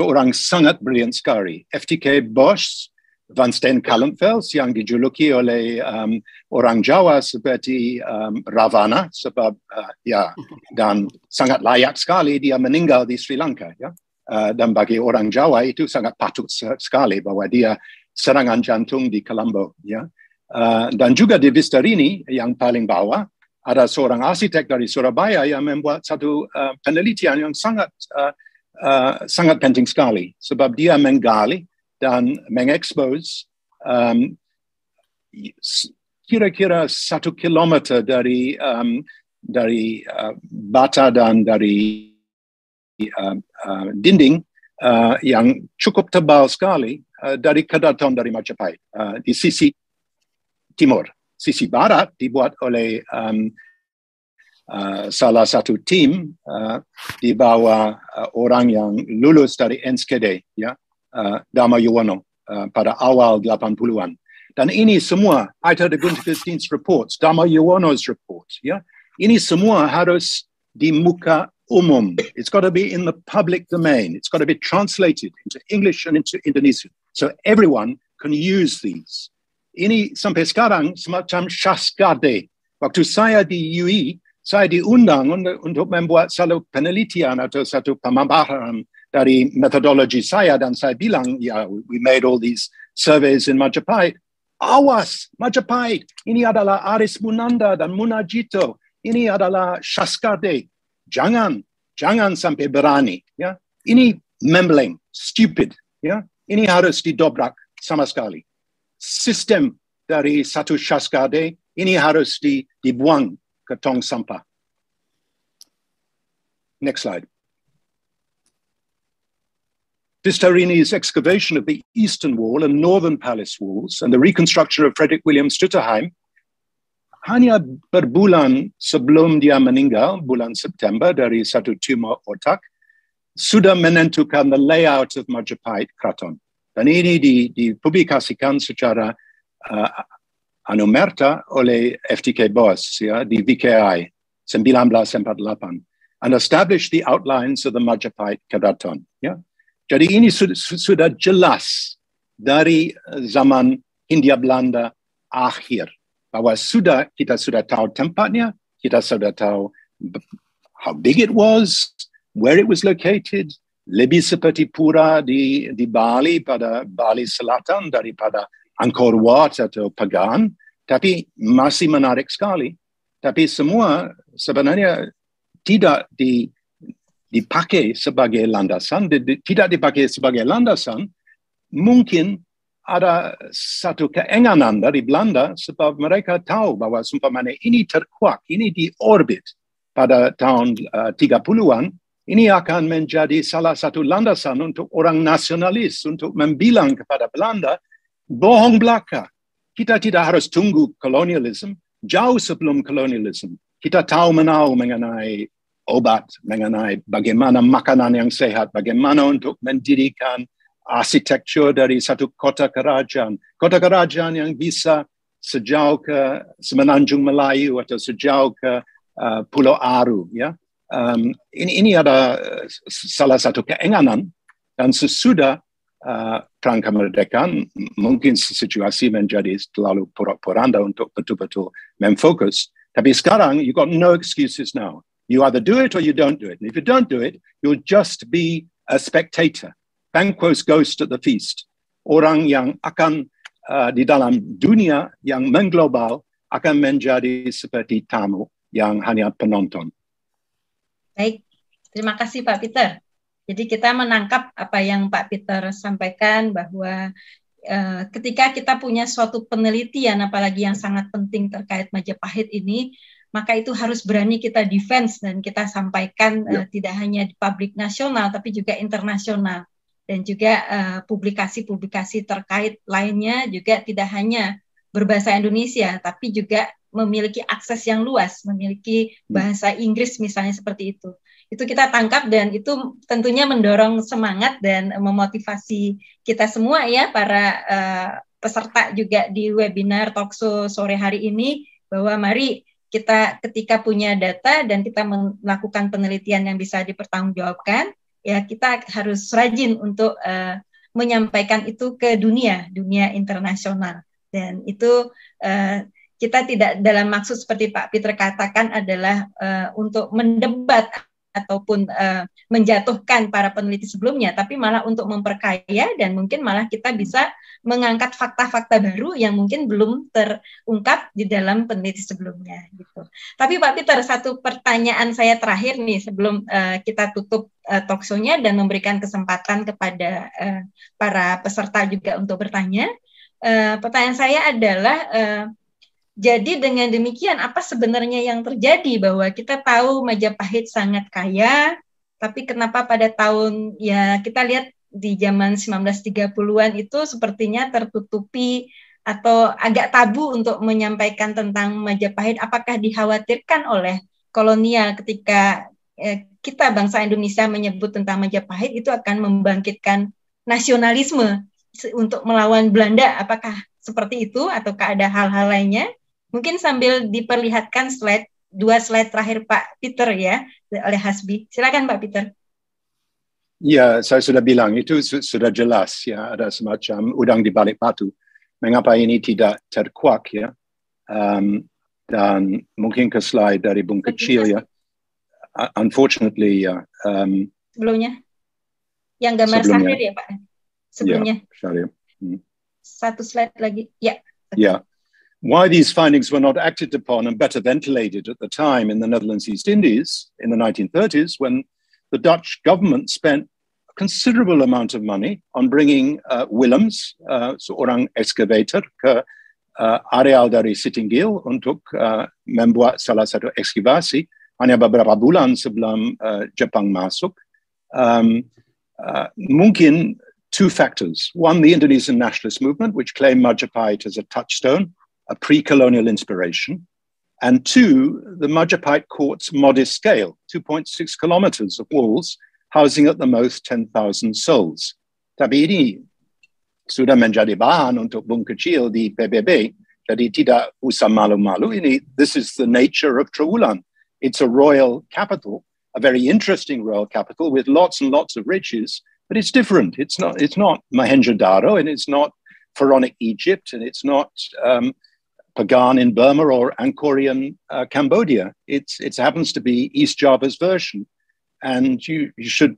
orang sangat brilliant skari, FTK Bosch, Van Kalumfel, siang yang dijuluki oleh um, orang Jawa seperti um, Ravana, sebab uh, ya dan sangat layak sekali dia meninggal di Sri Lanka, ya. Uh, dan bagi orang Jawa itu sangat patut sekali bahwa dia serangan jantung di Colombo, ya. Uh, dan juga di Vistarini yang paling bawah ada seorang arsitek dari Surabaya yang membuat satu uh, penelitian yang sangat uh, uh, sangat penting sekali sebab dia menggali dan mengekspos um, kira-kira satu kilometer dari um, dari uh, bata dan dari uh, uh, dinding uh, yang cukup tebal sekali uh, dari kedaton dari Majapahit uh, di sisi timur. Sisi barat dibuat oleh um, uh, salah satu tim uh, di bawah uh, orang yang lulus dari NSKD, ya, Uh, Dharma uh, pada awal 80-an. Dan ini semua Aita de Gunterkestin's reports, Dharma Yuwono's report, ya. Ini semua harus di muka umum. It's got to be in the public domain. It's got to be translated into English and into Indonesian. So everyone can use these. Ini sampai sekarang semacam syaskade. Waktu saya di UI, saya diundang untuk membuat satu penelitian atau satu pemaparan study methodology saya dan saya bilang, yeah, we made all these surveys in Majapahit. Awas, Majapahit, ini adalah Aris Munanda dan Munajito. Ini adalah Shaskade. Jangan, jangan sampai berani. Ya. Ini membeling, stupid. Ya. Ini harus didobrak sama sekali. Sistem dari satu Shaskade ini harus di, dibuang ke tong sampah. Next slide. Distarini's excavation of the eastern wall and northern palace walls and the reconstruction of Frederick William Stutterheim, hanya berbulan bulan sebelum dia meninggal, bulan September dari satu tumor otak, sudah menentukan the layout of Majapahit Kraton. Dan ini di, publikasikan secara uh, anumerta oleh FTK Boas ya, di VKI 1948 and established the outlines of the Majapahit Kraton. Yeah? Jadi ini sudah, jelas dari eh, zaman Hindia Belanda akhir bahwa sudah kita sudah tahu tempatnya, kita sudah tahu how big it was, where it was located, lebih seperti pura di, di Bali pada Bali Selatan daripada Angkor Wat atau Pagan, tapi masih menarik sekali. Tapi semua sebenarnya tidak di dipakai sebagai landasan, tidak dipakai sebagai landasan, mungkin ada satu keenganan dari Belanda sebab mereka tahu bahwa mana ini terkuak, ini di orbit pada tahun eh, uh, 30-an, ini akan menjadi salah satu landasan untuk orang nasionalis untuk membilang kepada Belanda, bohong belaka. Kita tidak harus tunggu kolonialisme, jauh sebelum kolonialisme. Kita tahu menahu mengenai obat mengenai bagaimana makanan yang sehat, bagaimana untuk mendirikan arsitektur dari satu kota kerajaan. Kota kerajaan yang bisa sejauh ke Semenanjung Melayu atau sejauh ke uh, Pulau Aru. Ya. Um, ini, ini ada eh, salah satu keinginan dan sesudah uh, eh, perang kemerdekaan mungkin situasi menjadi terlalu porak-poranda untuk betul-betul memfokus. Tapi sekarang you got no excuses now. You either do it or you don't do it. And if you don't do it, you'll just be a spectator. Banquo's ghost at the feast. Orang yang akan uh, di dalam dunia yang mengglobal akan menjadi seperti tamu yang hanya penonton. Baik, terima kasih Pak Peter. Jadi kita menangkap apa yang Pak Peter sampaikan bahwa uh, ketika kita punya suatu penelitian apalagi yang sangat penting terkait Majapahit ini maka itu harus berani kita defense dan kita sampaikan ya. uh, tidak hanya di publik nasional tapi juga internasional dan juga eh, publikasi-publikasi uh, terkait lainnya juga tidak hanya berbahasa Indonesia tapi juga memiliki akses yang luas, memiliki hmm. bahasa Inggris misalnya seperti itu. Itu kita tangkap dan itu tentunya mendorong semangat dan memotivasi kita semua ya para uh, peserta juga di webinar talkshow sore hari ini bahwa mari kita ketika punya data dan kita melakukan penelitian yang bisa dipertanggungjawabkan, ya kita harus rajin untuk uh, menyampaikan itu ke dunia, dunia internasional. Dan itu uh, kita tidak dalam maksud seperti Pak Peter katakan adalah uh, untuk mendebat ataupun uh, menjatuhkan para peneliti sebelumnya, tapi malah untuk memperkaya dan mungkin malah kita bisa mengangkat fakta-fakta baru yang mungkin belum terungkap di dalam peneliti sebelumnya gitu. Tapi Pak Peter satu pertanyaan saya terakhir nih sebelum uh, kita tutup uh, eh, talkshow-nya dan memberikan kesempatan kepada uh, para peserta juga untuk bertanya. Uh, pertanyaan saya adalah uh, jadi dengan demikian apa sebenarnya yang terjadi bahwa kita tahu Majapahit sangat kaya, tapi kenapa pada tahun ya kita lihat di zaman 1930-an itu sepertinya tertutupi atau agak tabu untuk menyampaikan tentang Majapahit apakah dikhawatirkan oleh kolonial ketika eh, kita bangsa Indonesia menyebut tentang Majapahit itu akan membangkitkan nasionalisme untuk melawan Belanda apakah seperti itu ataukah ada hal-hal lainnya mungkin sambil diperlihatkan slide dua slide terakhir Pak Peter ya oleh Hasbi silakan Pak Peter Ya, saya sudah bilang itu sudah jelas ya ada semacam udang di balik batu. Mengapa ini tidak terkuak ya? Um, dan mungkin ke slide dari Bung Kecil ya. Uh, unfortunately ya. Um, sebelumnya. Yang gambar sebelumnya. Sahir ya Pak. Sebelumnya. Ya, hmm. Satu slide lagi. Ya. Ya. Why these findings were not acted upon and better ventilated at the time in the Netherlands East Indies in the 1930s when the Dutch government spent considerable amount of money on bringing uh, Willems, uh, seorang excavator ke uh, areal dari Sitinggil untuk uh, membuat salah satu ekskavasi hanya beberapa bulan sebelum uh, Jepang masuk. Um, uh, mungkin two factors. One, the Indonesian nationalist movement, which claimed Majapahit as a touchstone, a pre-colonial inspiration. And two, the Majapahit court's modest scale, 2.6 kilometers of walls, housing at the most 10,000 souls. Tabiri, menjadi bahan untuk bungkecil di PBB, jadi tidak usah malu-malu ini. This is the nature of Trewulan. It's a royal capital, a very interesting royal capital with lots and lots of riches, but it's different. It's not, it's not Mohenjo-Daro and it's not Pharaonic Egypt and it's not um, Pagan in Burma or Angkorian uh, Cambodia. It's, it happens to be East Java's version and you, you should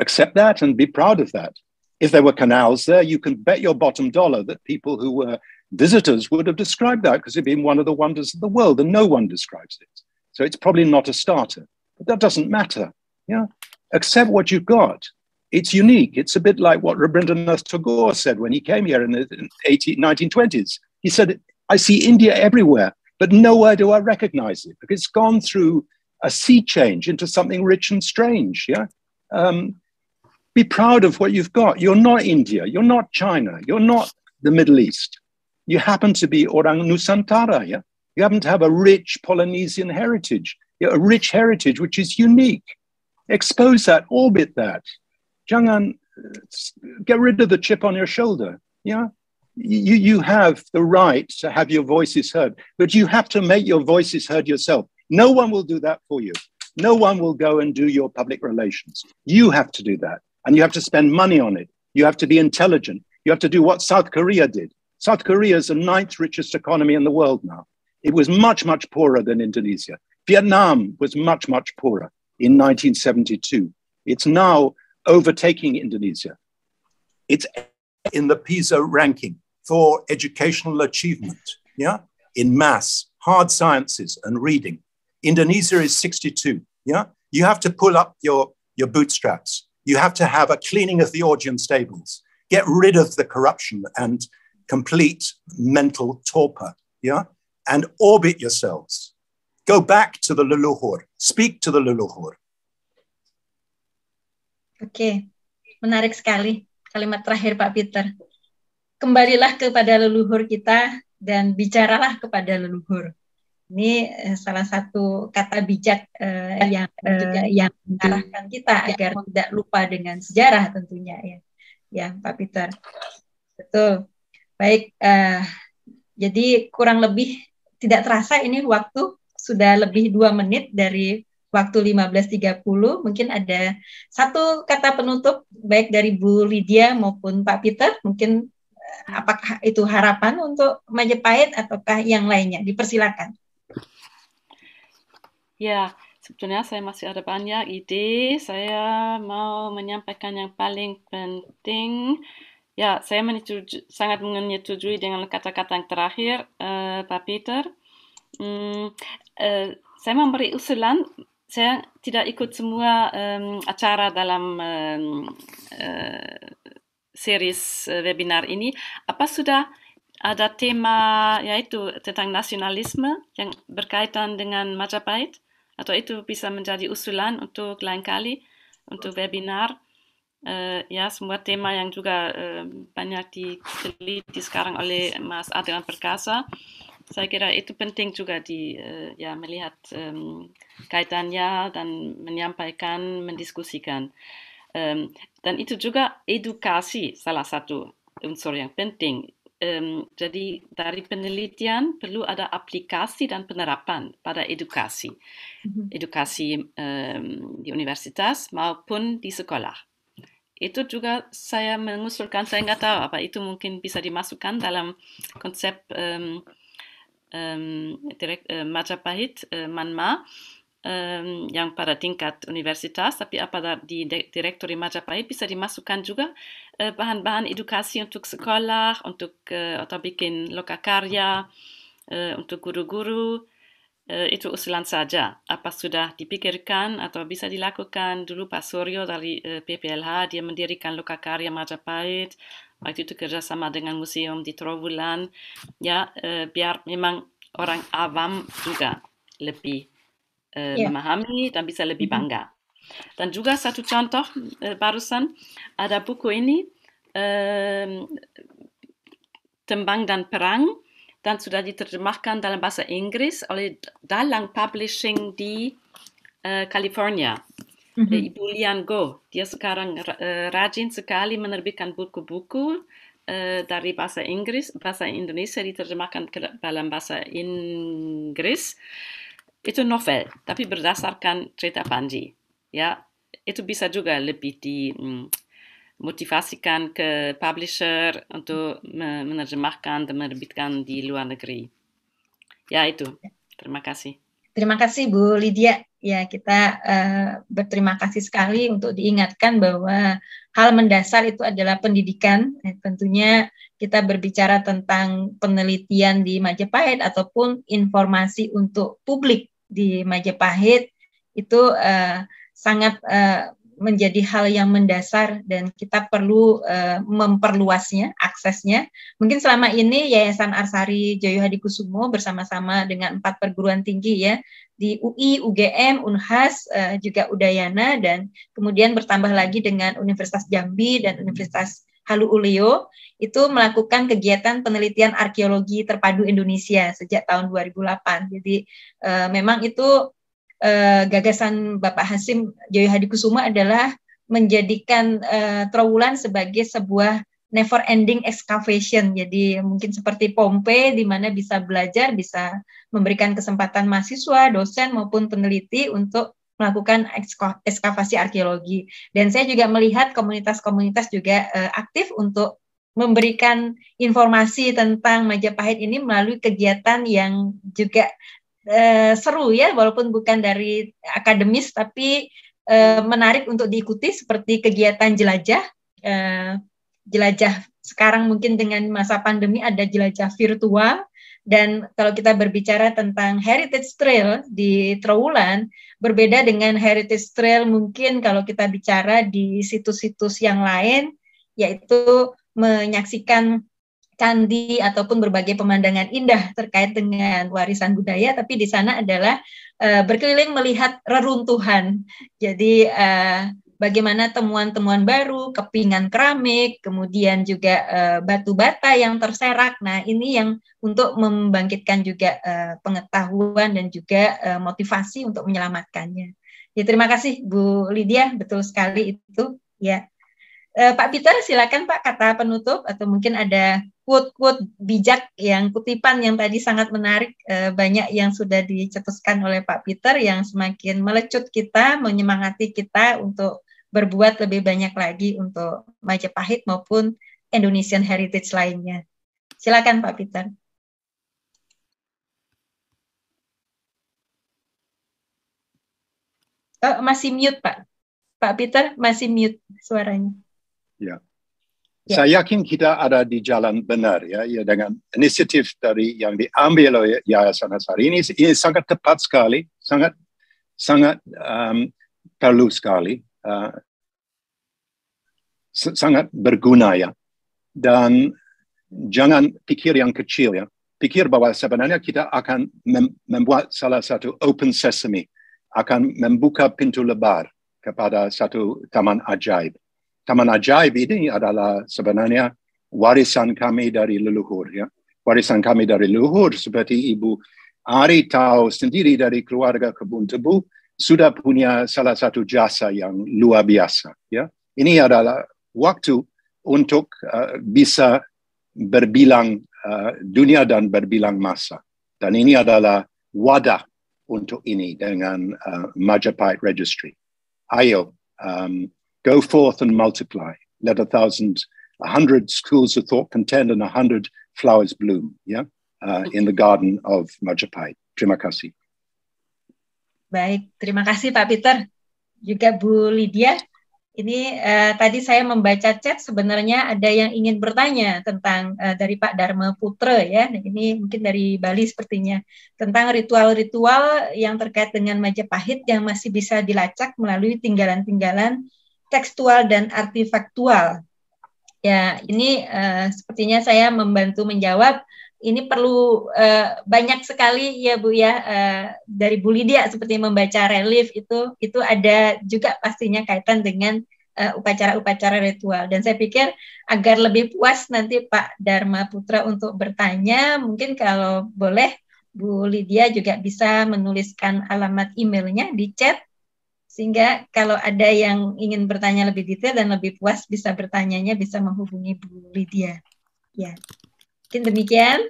accept that and be proud of that. If there were canals there, you can bet your bottom dollar that people who were visitors would have described that because it'd been one of the wonders of the world, and no one describes it. So it's probably not a starter, but that doesn't matter. Yeah, accept what you've got. It's unique. It's a bit like what Rabindranath Tagore said when he came here in the 18, 1920s. He said, "I see India everywhere, but nowhere do I recognize it because it's gone through a sea change into something rich and strange. Yeah. Um, be proud of what you've got. You're not India. You're not China. You're not the Middle East. You happen to be Orang Nusantara. Yeah. You happen to have a rich Polynesian heritage, yeah, a rich heritage which is unique. Expose that, orbit that. Jangan, uh, get rid of the chip on your shoulder. Yeah. You, you have the right to have your voices heard, but you have to make your voices heard yourself. No one will do that for you. No one will go and do your public relations. You have to do that. And you have to spend money on it. You have to be intelligent. You have to do what South Korea did. South Korea is the ninth richest economy in the world now. It was much, much poorer than Indonesia. Vietnam was much, much poorer in 1972. It's now overtaking Indonesia. It's in the PISA ranking for educational achievement, yeah, in maths, hard sciences, and reading. Indonesia is 62. Yeah, you have to pull up your, your bootstraps. You have to have a cleaning of the Augean stables. Get rid of the corruption and complete mental torpor. Yeah, and orbit yourselves. Go back to the leluhur. Speak to the leluhur. Oke, okay. menarik sekali kalimat terakhir Pak Peter. Kembalilah kepada leluhur kita dan bicaralah kepada leluhur. Ini eh, salah satu kata bijak uh, yang uh, yang mengarahkan kita iya. agar tidak lupa dengan sejarah tentunya ya. Ya, Pak Peter. Betul. Baik, uh, jadi kurang lebih tidak terasa ini waktu sudah lebih dua menit dari waktu 15.30. Mungkin ada satu kata penutup baik dari Bu Lydia maupun Pak Peter. Mungkin apakah itu harapan untuk Majapahit ataukah yang lainnya? Dipersilakan. Ya, sebetulnya saya masih ada banyak ide. Saya mau menyampaikan yang paling penting. Ya, saya menyetujui, sangat menyetujui dengan kata-kata yang terakhir, uh, Pak Peter. Um, uh, saya memberi usulan, saya tidak ikut semua um, acara dalam um, uh, series webinar ini. Apa sudah ada tema yaitu tentang nasionalisme yang berkaitan dengan Majapahit atau itu bisa menjadi usulan untuk lain kali untuk webinar uh, ya semua tema yang juga uh, banyak diteliti sekarang oleh Mas Adrian Perkasa saya kira itu penting juga di uh, ya melihat um, kaitannya dan menyampaikan mendiskusikan um, dan itu juga edukasi salah satu unsur yang penting um, jadi dari penelitian perlu ada aplikasi dan penerapan pada edukasi, mm-hmm. edukasi um, di universitas maupun di sekolah. Itu juga saya mengusulkan, saya nggak tahu apa itu mungkin bisa dimasukkan dalam konsep um, um, direkt, uh, eh, Majapahit uh, Manma um, yang pada tingkat universitas, tapi apa di direktori Majapahit bisa dimasukkan juga eh, bahan-bahan uh, edukasi untuk sekolah, untuk uh, atau bikin lokakarya uh, eh, untuk guru-guru. Uh, itu usulan saja. Apa sudah dipikirkan atau bisa dilakukan dulu Pak Suryo dari uh, PPLH, dia mendirikan karya Majapahit, waktu itu kerjasama dengan museum di Trowulan ya uh, biar memang orang awam juga lebih yeah. Iya. memahami dan bisa lebih bangga. Dan juga satu contoh uh, barusan ada buku ini uh, Tembang dan Perang dan sudah diterjemahkan dalam bahasa Inggris oleh Dalang Publishing di uh, California. Mm-hmm. Eh, Ibu Lian Go, dia sekarang uh, rajin sekali menerbitkan buku-buku uh, dari bahasa Inggris, bahasa Indonesia diterjemahkan ke dalam bahasa Inggris itu novel, tapi berdasarkan cerita Panji. Ya, itu bisa juga lebih dimotivasikan mm, ke publisher untuk menerjemahkan dan menerbitkan di luar negeri. Ya, itu. Terima kasih. Terima kasih Bu Lydia. Ya, kita uh, berterima kasih sekali untuk diingatkan bahwa hal mendasar itu adalah pendidikan. Eh, tentunya kita berbicara tentang penelitian di Majapahit ataupun informasi untuk publik di Majapahit itu uh, sangat uh, menjadi hal yang mendasar dan kita perlu uh, memperluasnya aksesnya. Mungkin selama ini Yayasan Arsari Joyo Hadikusumo bersama-sama dengan empat perguruan tinggi ya di UI, UGM, Unhas, uh, juga Udayana dan kemudian bertambah lagi dengan Universitas Jambi dan Universitas Ulio itu melakukan kegiatan penelitian arkeologi terpadu Indonesia sejak tahun 2008. Jadi e, memang itu e, gagasan Bapak Hasim Joyo Hadi Kusuma adalah menjadikan e, eh, Trowulan sebagai sebuah never ending excavation. Jadi mungkin seperti Pompei di mana bisa belajar, bisa memberikan kesempatan mahasiswa, dosen maupun peneliti untuk melakukan ekskavasi arkeologi. Dan saya juga melihat komunitas-komunitas juga uh, aktif untuk memberikan informasi tentang Majapahit ini melalui kegiatan yang juga uh, seru ya, walaupun bukan dari akademis tapi uh, menarik untuk diikuti seperti kegiatan jelajah. Uh, jelajah sekarang mungkin dengan masa pandemi ada jelajah virtual dan kalau kita berbicara tentang heritage trail di Trawulan, berbeda dengan heritage trail mungkin kalau kita bicara di situs-situs yang lain, yaitu menyaksikan candi ataupun berbagai pemandangan indah terkait dengan warisan budaya, tapi di sana adalah uh, berkeliling melihat reruntuhan. Jadi uh, bagaimana temuan-temuan baru, kepingan keramik, kemudian juga uh, batu bata yang terserak. Nah, ini yang untuk membangkitkan juga uh, pengetahuan dan juga uh, motivasi untuk menyelamatkannya. Ya, terima kasih Bu Lydia, betul sekali itu. Ya. Uh, Pak Peter, silakan Pak kata penutup atau mungkin ada quote-quote bijak yang kutipan yang tadi sangat menarik banyak yang sudah dicetuskan oleh Pak Peter yang semakin melecut kita, menyemangati kita untuk berbuat lebih banyak lagi untuk Majapahit maupun Indonesian Heritage lainnya. Silakan Pak Peter. Oh, masih mute Pak. Pak Peter masih mute suaranya. Ya. ya. Saya yakin kita ada di jalan benar ya, ya dengan inisiatif dari yang diambil oleh Yayasan Asari ini, ini sangat tepat sekali, sangat sangat um, perlu sekali uh, sangat berguna ya. Dan jangan pikir yang kecil ya. Pikir bahawa sebenarnya kita akan mem- membuat salah satu open sesame, akan membuka pintu lebar kepada satu taman ajaib. Taman ajaib ini adalah sebenarnya warisan kami dari leluhur ya. Warisan kami dari leluhur seperti ibu Ari tahu sendiri dari keluarga kebun tebu, sudah punya salah satu jasa yang luar biasa. Ya, ini adalah waktu untuk uh, bisa berbilang uh, dunia dan berbilang masa. Dan ini adalah wadah untuk ini dengan uh, Majapahit Registry. Ayo, um, go forth and multiply. Let a thousand, a hundred schools of thought contend and a hundred flowers bloom. Yeah, uh, in the garden of Majapahit. Terima kasih. Baik, terima kasih Pak Peter. Juga Bu Lydia, ini uh, tadi saya membaca chat sebenarnya ada yang ingin bertanya tentang uh, dari Pak Dharma Putra ya. Nah, ini mungkin dari Bali sepertinya tentang ritual-ritual yang terkait dengan Majapahit yang masih bisa dilacak melalui tinggalan-tinggalan tekstual dan artefaktual. Ya, ini uh, sepertinya saya membantu menjawab ini perlu uh, banyak sekali ya Bu ya uh, dari Bu Lydia seperti membaca relief itu itu ada juga pastinya kaitan dengan eh, upacara-upacara uh, ritual dan saya pikir agar lebih puas nanti Pak Dharma Putra untuk bertanya mungkin kalau boleh Bu Lydia juga bisa menuliskan alamat emailnya di chat sehingga kalau ada yang ingin bertanya lebih detail dan lebih puas bisa bertanyanya bisa menghubungi Bu Lydia ya Mungkin demikian.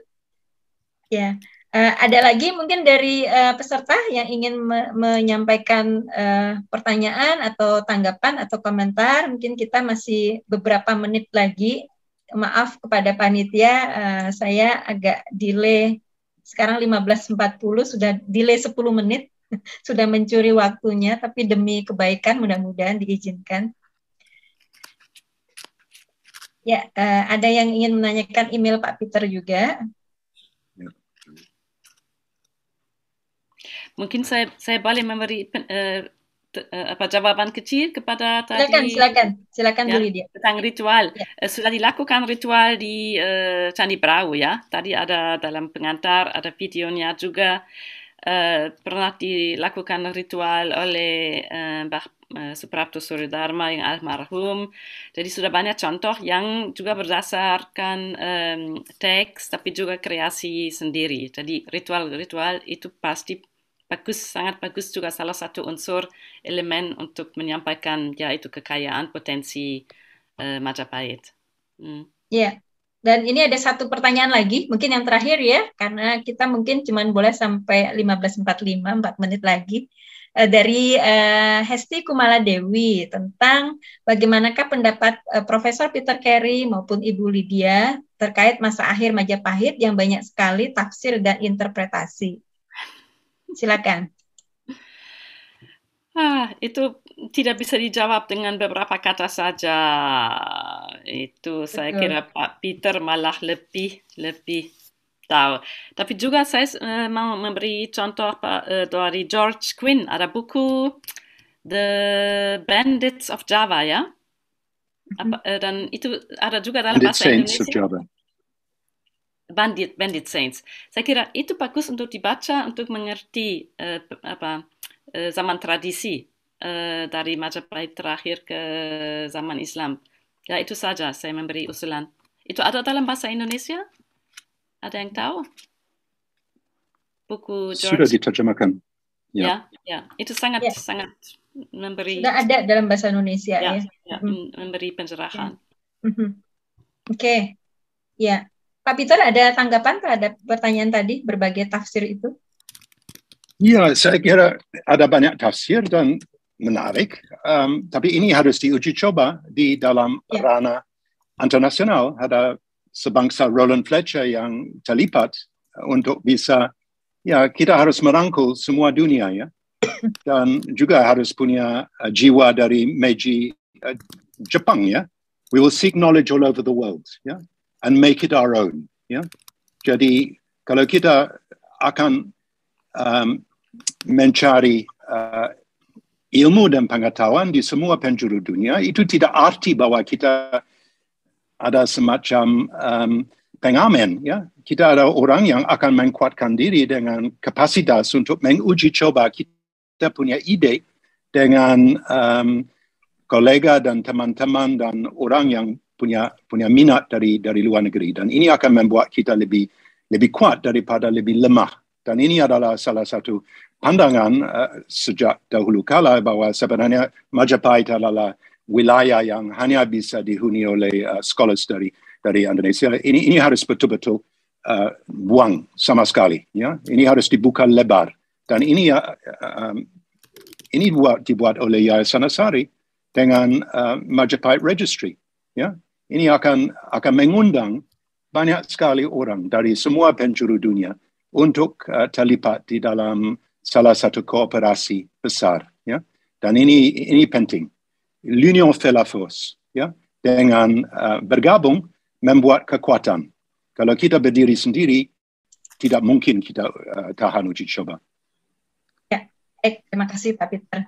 Ya, uh, ada lagi mungkin dari uh, peserta yang ingin me menyampaikan uh, pertanyaan atau tanggapan atau komentar. Mungkin kita masih beberapa menit lagi. Maaf kepada panitia, uh, saya agak delay. Sekarang 15.40 sudah delay 10 menit, sudah mencuri waktunya. Tapi demi kebaikan mudah-mudahan diizinkan. Ya, uh, ada yang ingin menanyakan email Pak Peter juga. Ya. Mungkin saya saya boleh memberi uh, apa jawaban kecil kepada tadi. Silakan, silakan, silakan ya, dia. Tentang ritual. Ya. Sudah dilakukan ritual di uh, Candi Brau ya. Tadi ada dalam pengantar ada videonya juga uh, pernah dilakukan ritual oleh uh, Mbah Eh, Suprapto Suridharma yang almarhum. Jadi sudah banyak contoh yang juga berdasarkan um, teks, tapi juga kreasi sendiri. Jadi ritual-ritual itu pasti bagus, sangat bagus juga salah satu unsur elemen untuk menyampaikan yaitu kekayaan potensi uh, Majapahit. Hmm. Ya, yeah. dan ini ada satu pertanyaan lagi, mungkin yang terakhir ya, karena kita mungkin cuma boleh sampai 15.45, 4 menit lagi. Eh, dari uh, Hesti Kumala Dewi tentang bagaimanakah pendapat uh, Profesor Peter Carey maupun Ibu Lydia terkait masa akhir Majapahit yang banyak sekali tafsir dan interpretasi. Silakan. Ah, itu tidak bisa dijawab dengan beberapa kata saja. Itu Betul. saya kira Pak Peter malah lebih lebih tapi Tapi juga saya eh, mau memberi contoh eh, dari George Quinn. Ada buku The Bandits of Java, ya? Mhm. Apa, eh, dan itu ada juga dalam bahasa Indonesia. Of Java. Bandit, Bandit Saints. Saya kira itu bagus untuk dibaca, untuk mengerti uh, apa, uh, zaman tradisi uh, dari Majapahit terakhir ke zaman Islam. Ya, itu saja saya memberi usulan. Itu ada dalam bahasa Indonesia? ada yang tahu? Buku George. Sudah diterjemahkan. Ya, ya, ya. itu sangat ya. sangat memberi. Sudah ada dalam bahasa Indonesia ya. ya. ya mm-hmm. Memberi pencerahan. Ya. Mm-hmm. Oke, okay. ya. Pak Peter ada tanggapan terhadap pertanyaan tadi berbagai tafsir itu? ya saya kira ada banyak tafsir dan menarik. Um, tapi ini harus diuji coba di dalam ya. ranah internasional. Ada sebangsa Roland Fletcher yang terlipat untuk bisa ya kita harus merangkul semua dunia ya dan juga harus punya uh, jiwa dari Meiji uh, Jepang ya. We will seek knowledge all over the world ya and make it our own ya. Jadi kalau kita akan um, mencari uh, ilmu dan pengetahuan di semua penjuru dunia itu tidak arti bahwa kita ada semacam um, pengamen. Ya. Kita ada orang yang akan menguatkan diri dengan kapasitas untuk menguji coba kita punya ide dengan um, kolega dan teman-teman dan orang yang punya punya minat dari dari luar negeri dan ini akan membuat kita lebih lebih kuat daripada lebih lemah dan ini adalah salah satu pandangan uh, sejak dahulu kala bahawa sebenarnya Majapahit adalah wilayah yang hanya bisa dihuni oleh uh, scholars dari dari Indonesia. Ini ini harus betul-betul uh, buang sama sekali. Ya, ini harus dibuka lebar. Dan ini uh, um, ini buat dibuat oleh Yayasan Asari dengan uh, Majapahit Registry. Ya, ini akan akan mengundang banyak sekali orang dari semua penjuru dunia untuk uh, terlibat di dalam salah satu kooperasi besar. Ya, dan ini ini penting l'union fait la force. Ya? Dengan uh, bergabung membuat kekuatan. Kalau kita berdiri sendiri, tidak mungkin kita uh, tahan uji coba. Ya, eh, terima kasih Pak Peter.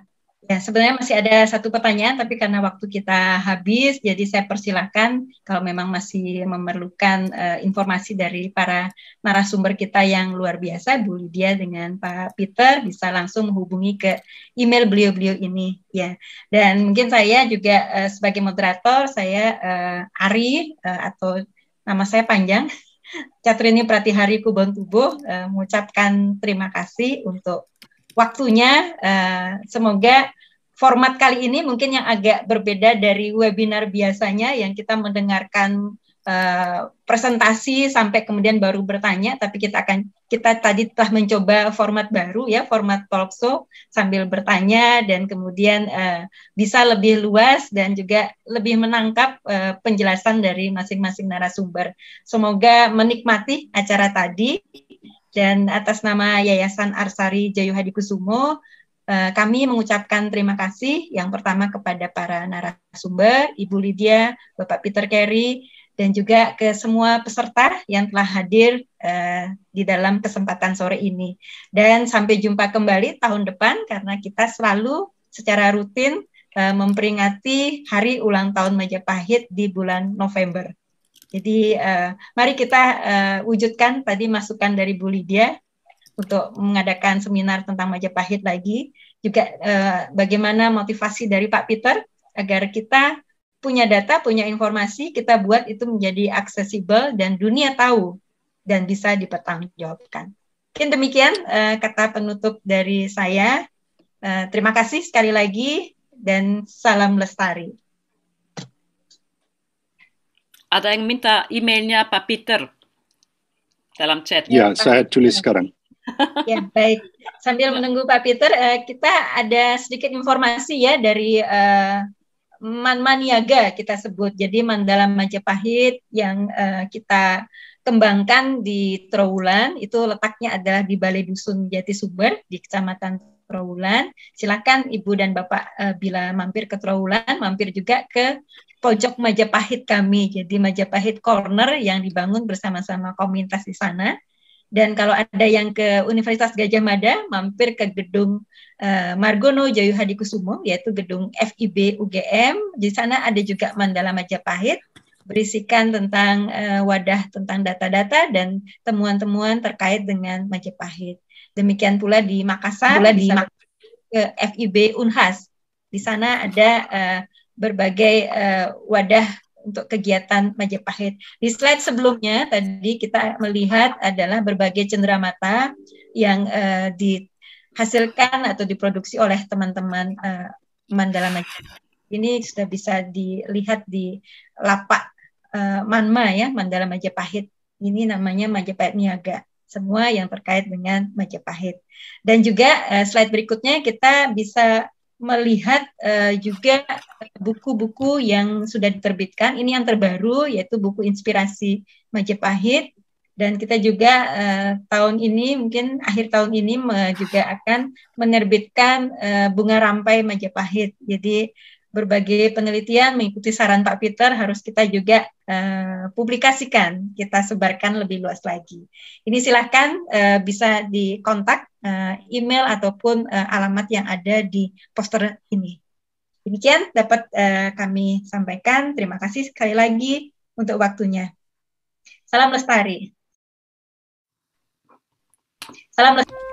Ya, sebenarnya masih ada satu pertanyaan, tapi karena waktu kita habis, jadi saya persilahkan kalau memang masih memerlukan uh, informasi dari para narasumber kita yang luar biasa, Bu Lydia dengan Pak Peter, bisa langsung menghubungi ke email beliau-beliau ini. Ya, dan mungkin saya juga uh, sebagai moderator, saya uh, Ari uh, atau nama saya panjang, Catrini Pratihari Kubon Tubuh, uh, mengucapkan terima kasih untuk waktunya. Uh, semoga format kali ini mungkin yang agak berbeda dari webinar biasanya yang kita mendengarkan Uh, presentasi sampai kemudian baru bertanya, tapi kita akan kita tadi telah mencoba format baru ya format talk show sambil bertanya dan kemudian uh, bisa lebih luas dan juga lebih menangkap uh, penjelasan dari masing-masing narasumber. Semoga menikmati acara tadi dan atas nama Yayasan Arsari Jayu Hadi Kusumo, eh, kami mengucapkan terima kasih yang pertama kepada para narasumber, Ibu Lydia, Bapak Peter Carey, dan juga ke semua peserta yang telah hadir uh, di dalam kesempatan sore ini. Dan sampai jumpa kembali tahun depan karena kita selalu secara rutin uh, memperingati hari ulang tahun Majapahit di bulan November. Jadi uh, mari kita uh, wujudkan tadi masukan dari Bu Lydia untuk mengadakan seminar tentang Majapahit lagi, juga uh, bagaimana motivasi dari Pak Peter agar kita punya data, punya informasi, kita buat itu menjadi aksesibel dan dunia tahu dan bisa dipertanggungjawabkan. Mungkin demikian uh, kata penutup dari saya. Uh, terima kasih sekali lagi dan salam lestari ada yang minta emailnya Pak Peter dalam chat. Ya, saya tulis sekarang. ya baik. Sambil ya. menunggu Pak Peter, uh, kita ada sedikit informasi ya dari uh, eh, Man Maniaga kita sebut. Jadi Mandala Majapahit yang uh, kita kembangkan di Trawulan itu letaknya adalah di Balai Dusun Jati Sumber di Kecamatan Trawulan. Silakan Ibu dan Bapak uh, bila mampir ke Trawulan, mampir juga ke pojok Majapahit kami. Jadi Majapahit Corner yang dibangun bersama-sama komunitas di sana. Dan kalau ada yang ke Universitas Gajah Mada, mampir ke gedung uh, Margono Jayu Kusumo, yaitu gedung FIB UGM. Di sana ada juga Mandala Majapahit, berisikan tentang uh, wadah tentang data-data dan temuan-temuan terkait dengan Majapahit. Demikian pula di Makassar, pula di Makassar, ke FIB Unhas. Di sana ada uh, berbagai uh, wadah untuk kegiatan Majapahit. Di slide sebelumnya tadi kita melihat adalah berbagai cenderamata yang uh, dihasilkan atau diproduksi oleh teman-teman uh, Mandala Majapahit. Ini sudah bisa dilihat di lapak uh, Manma ya, Mandala Majapahit. Ini namanya Majapahit Niaga semua yang terkait dengan Majapahit. Dan juga uh, slide berikutnya kita bisa melihat uh, juga buku-buku yang sudah diterbitkan. Ini yang terbaru yaitu buku Inspirasi Majapahit dan kita juga uh, tahun ini mungkin akhir tahun ini uh, juga akan menerbitkan uh, bunga rampai Majapahit. Jadi berbagai penelitian mengikuti saran Pak Peter harus kita juga uh, publikasikan, kita sebarkan lebih luas lagi. Ini silahkan uh, bisa dikontak uh, email ataupun uh, alamat yang ada di poster ini. Demikian dapat uh, kami sampaikan. Terima kasih sekali lagi untuk waktunya. Salam lestari. Salam lestari.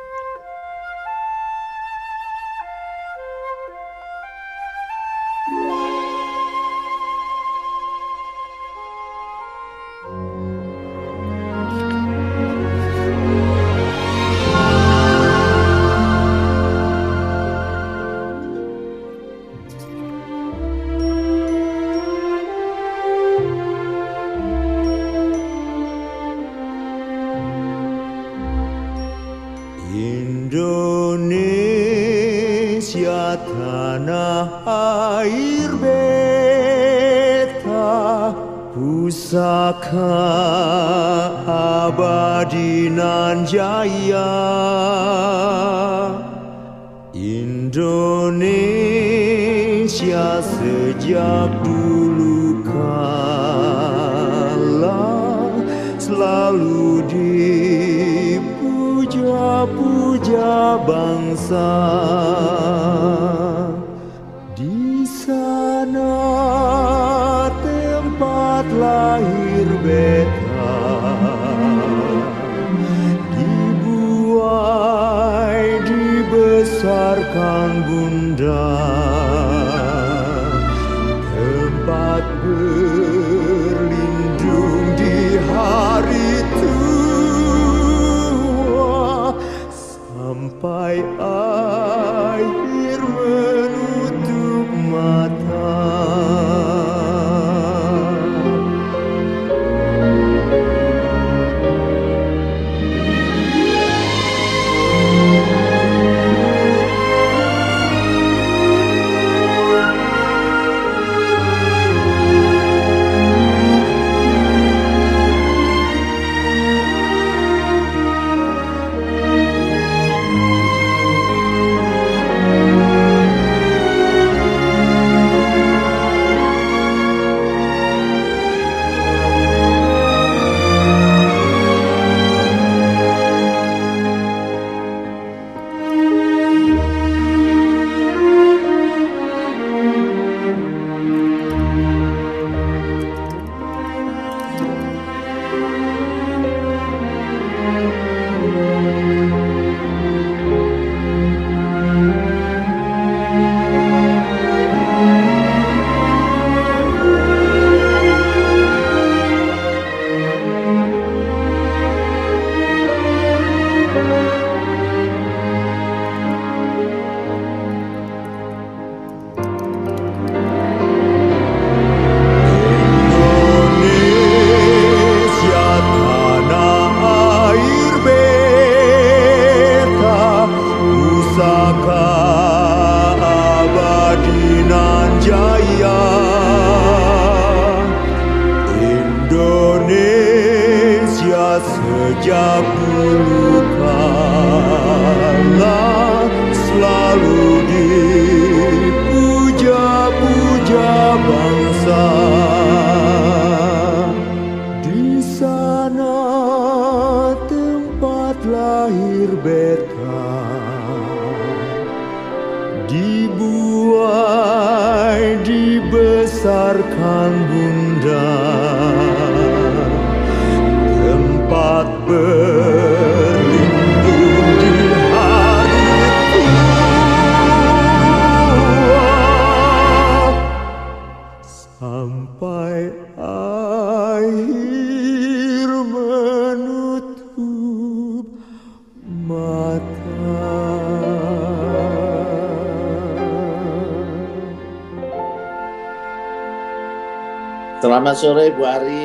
Selamat sore Bu Ari.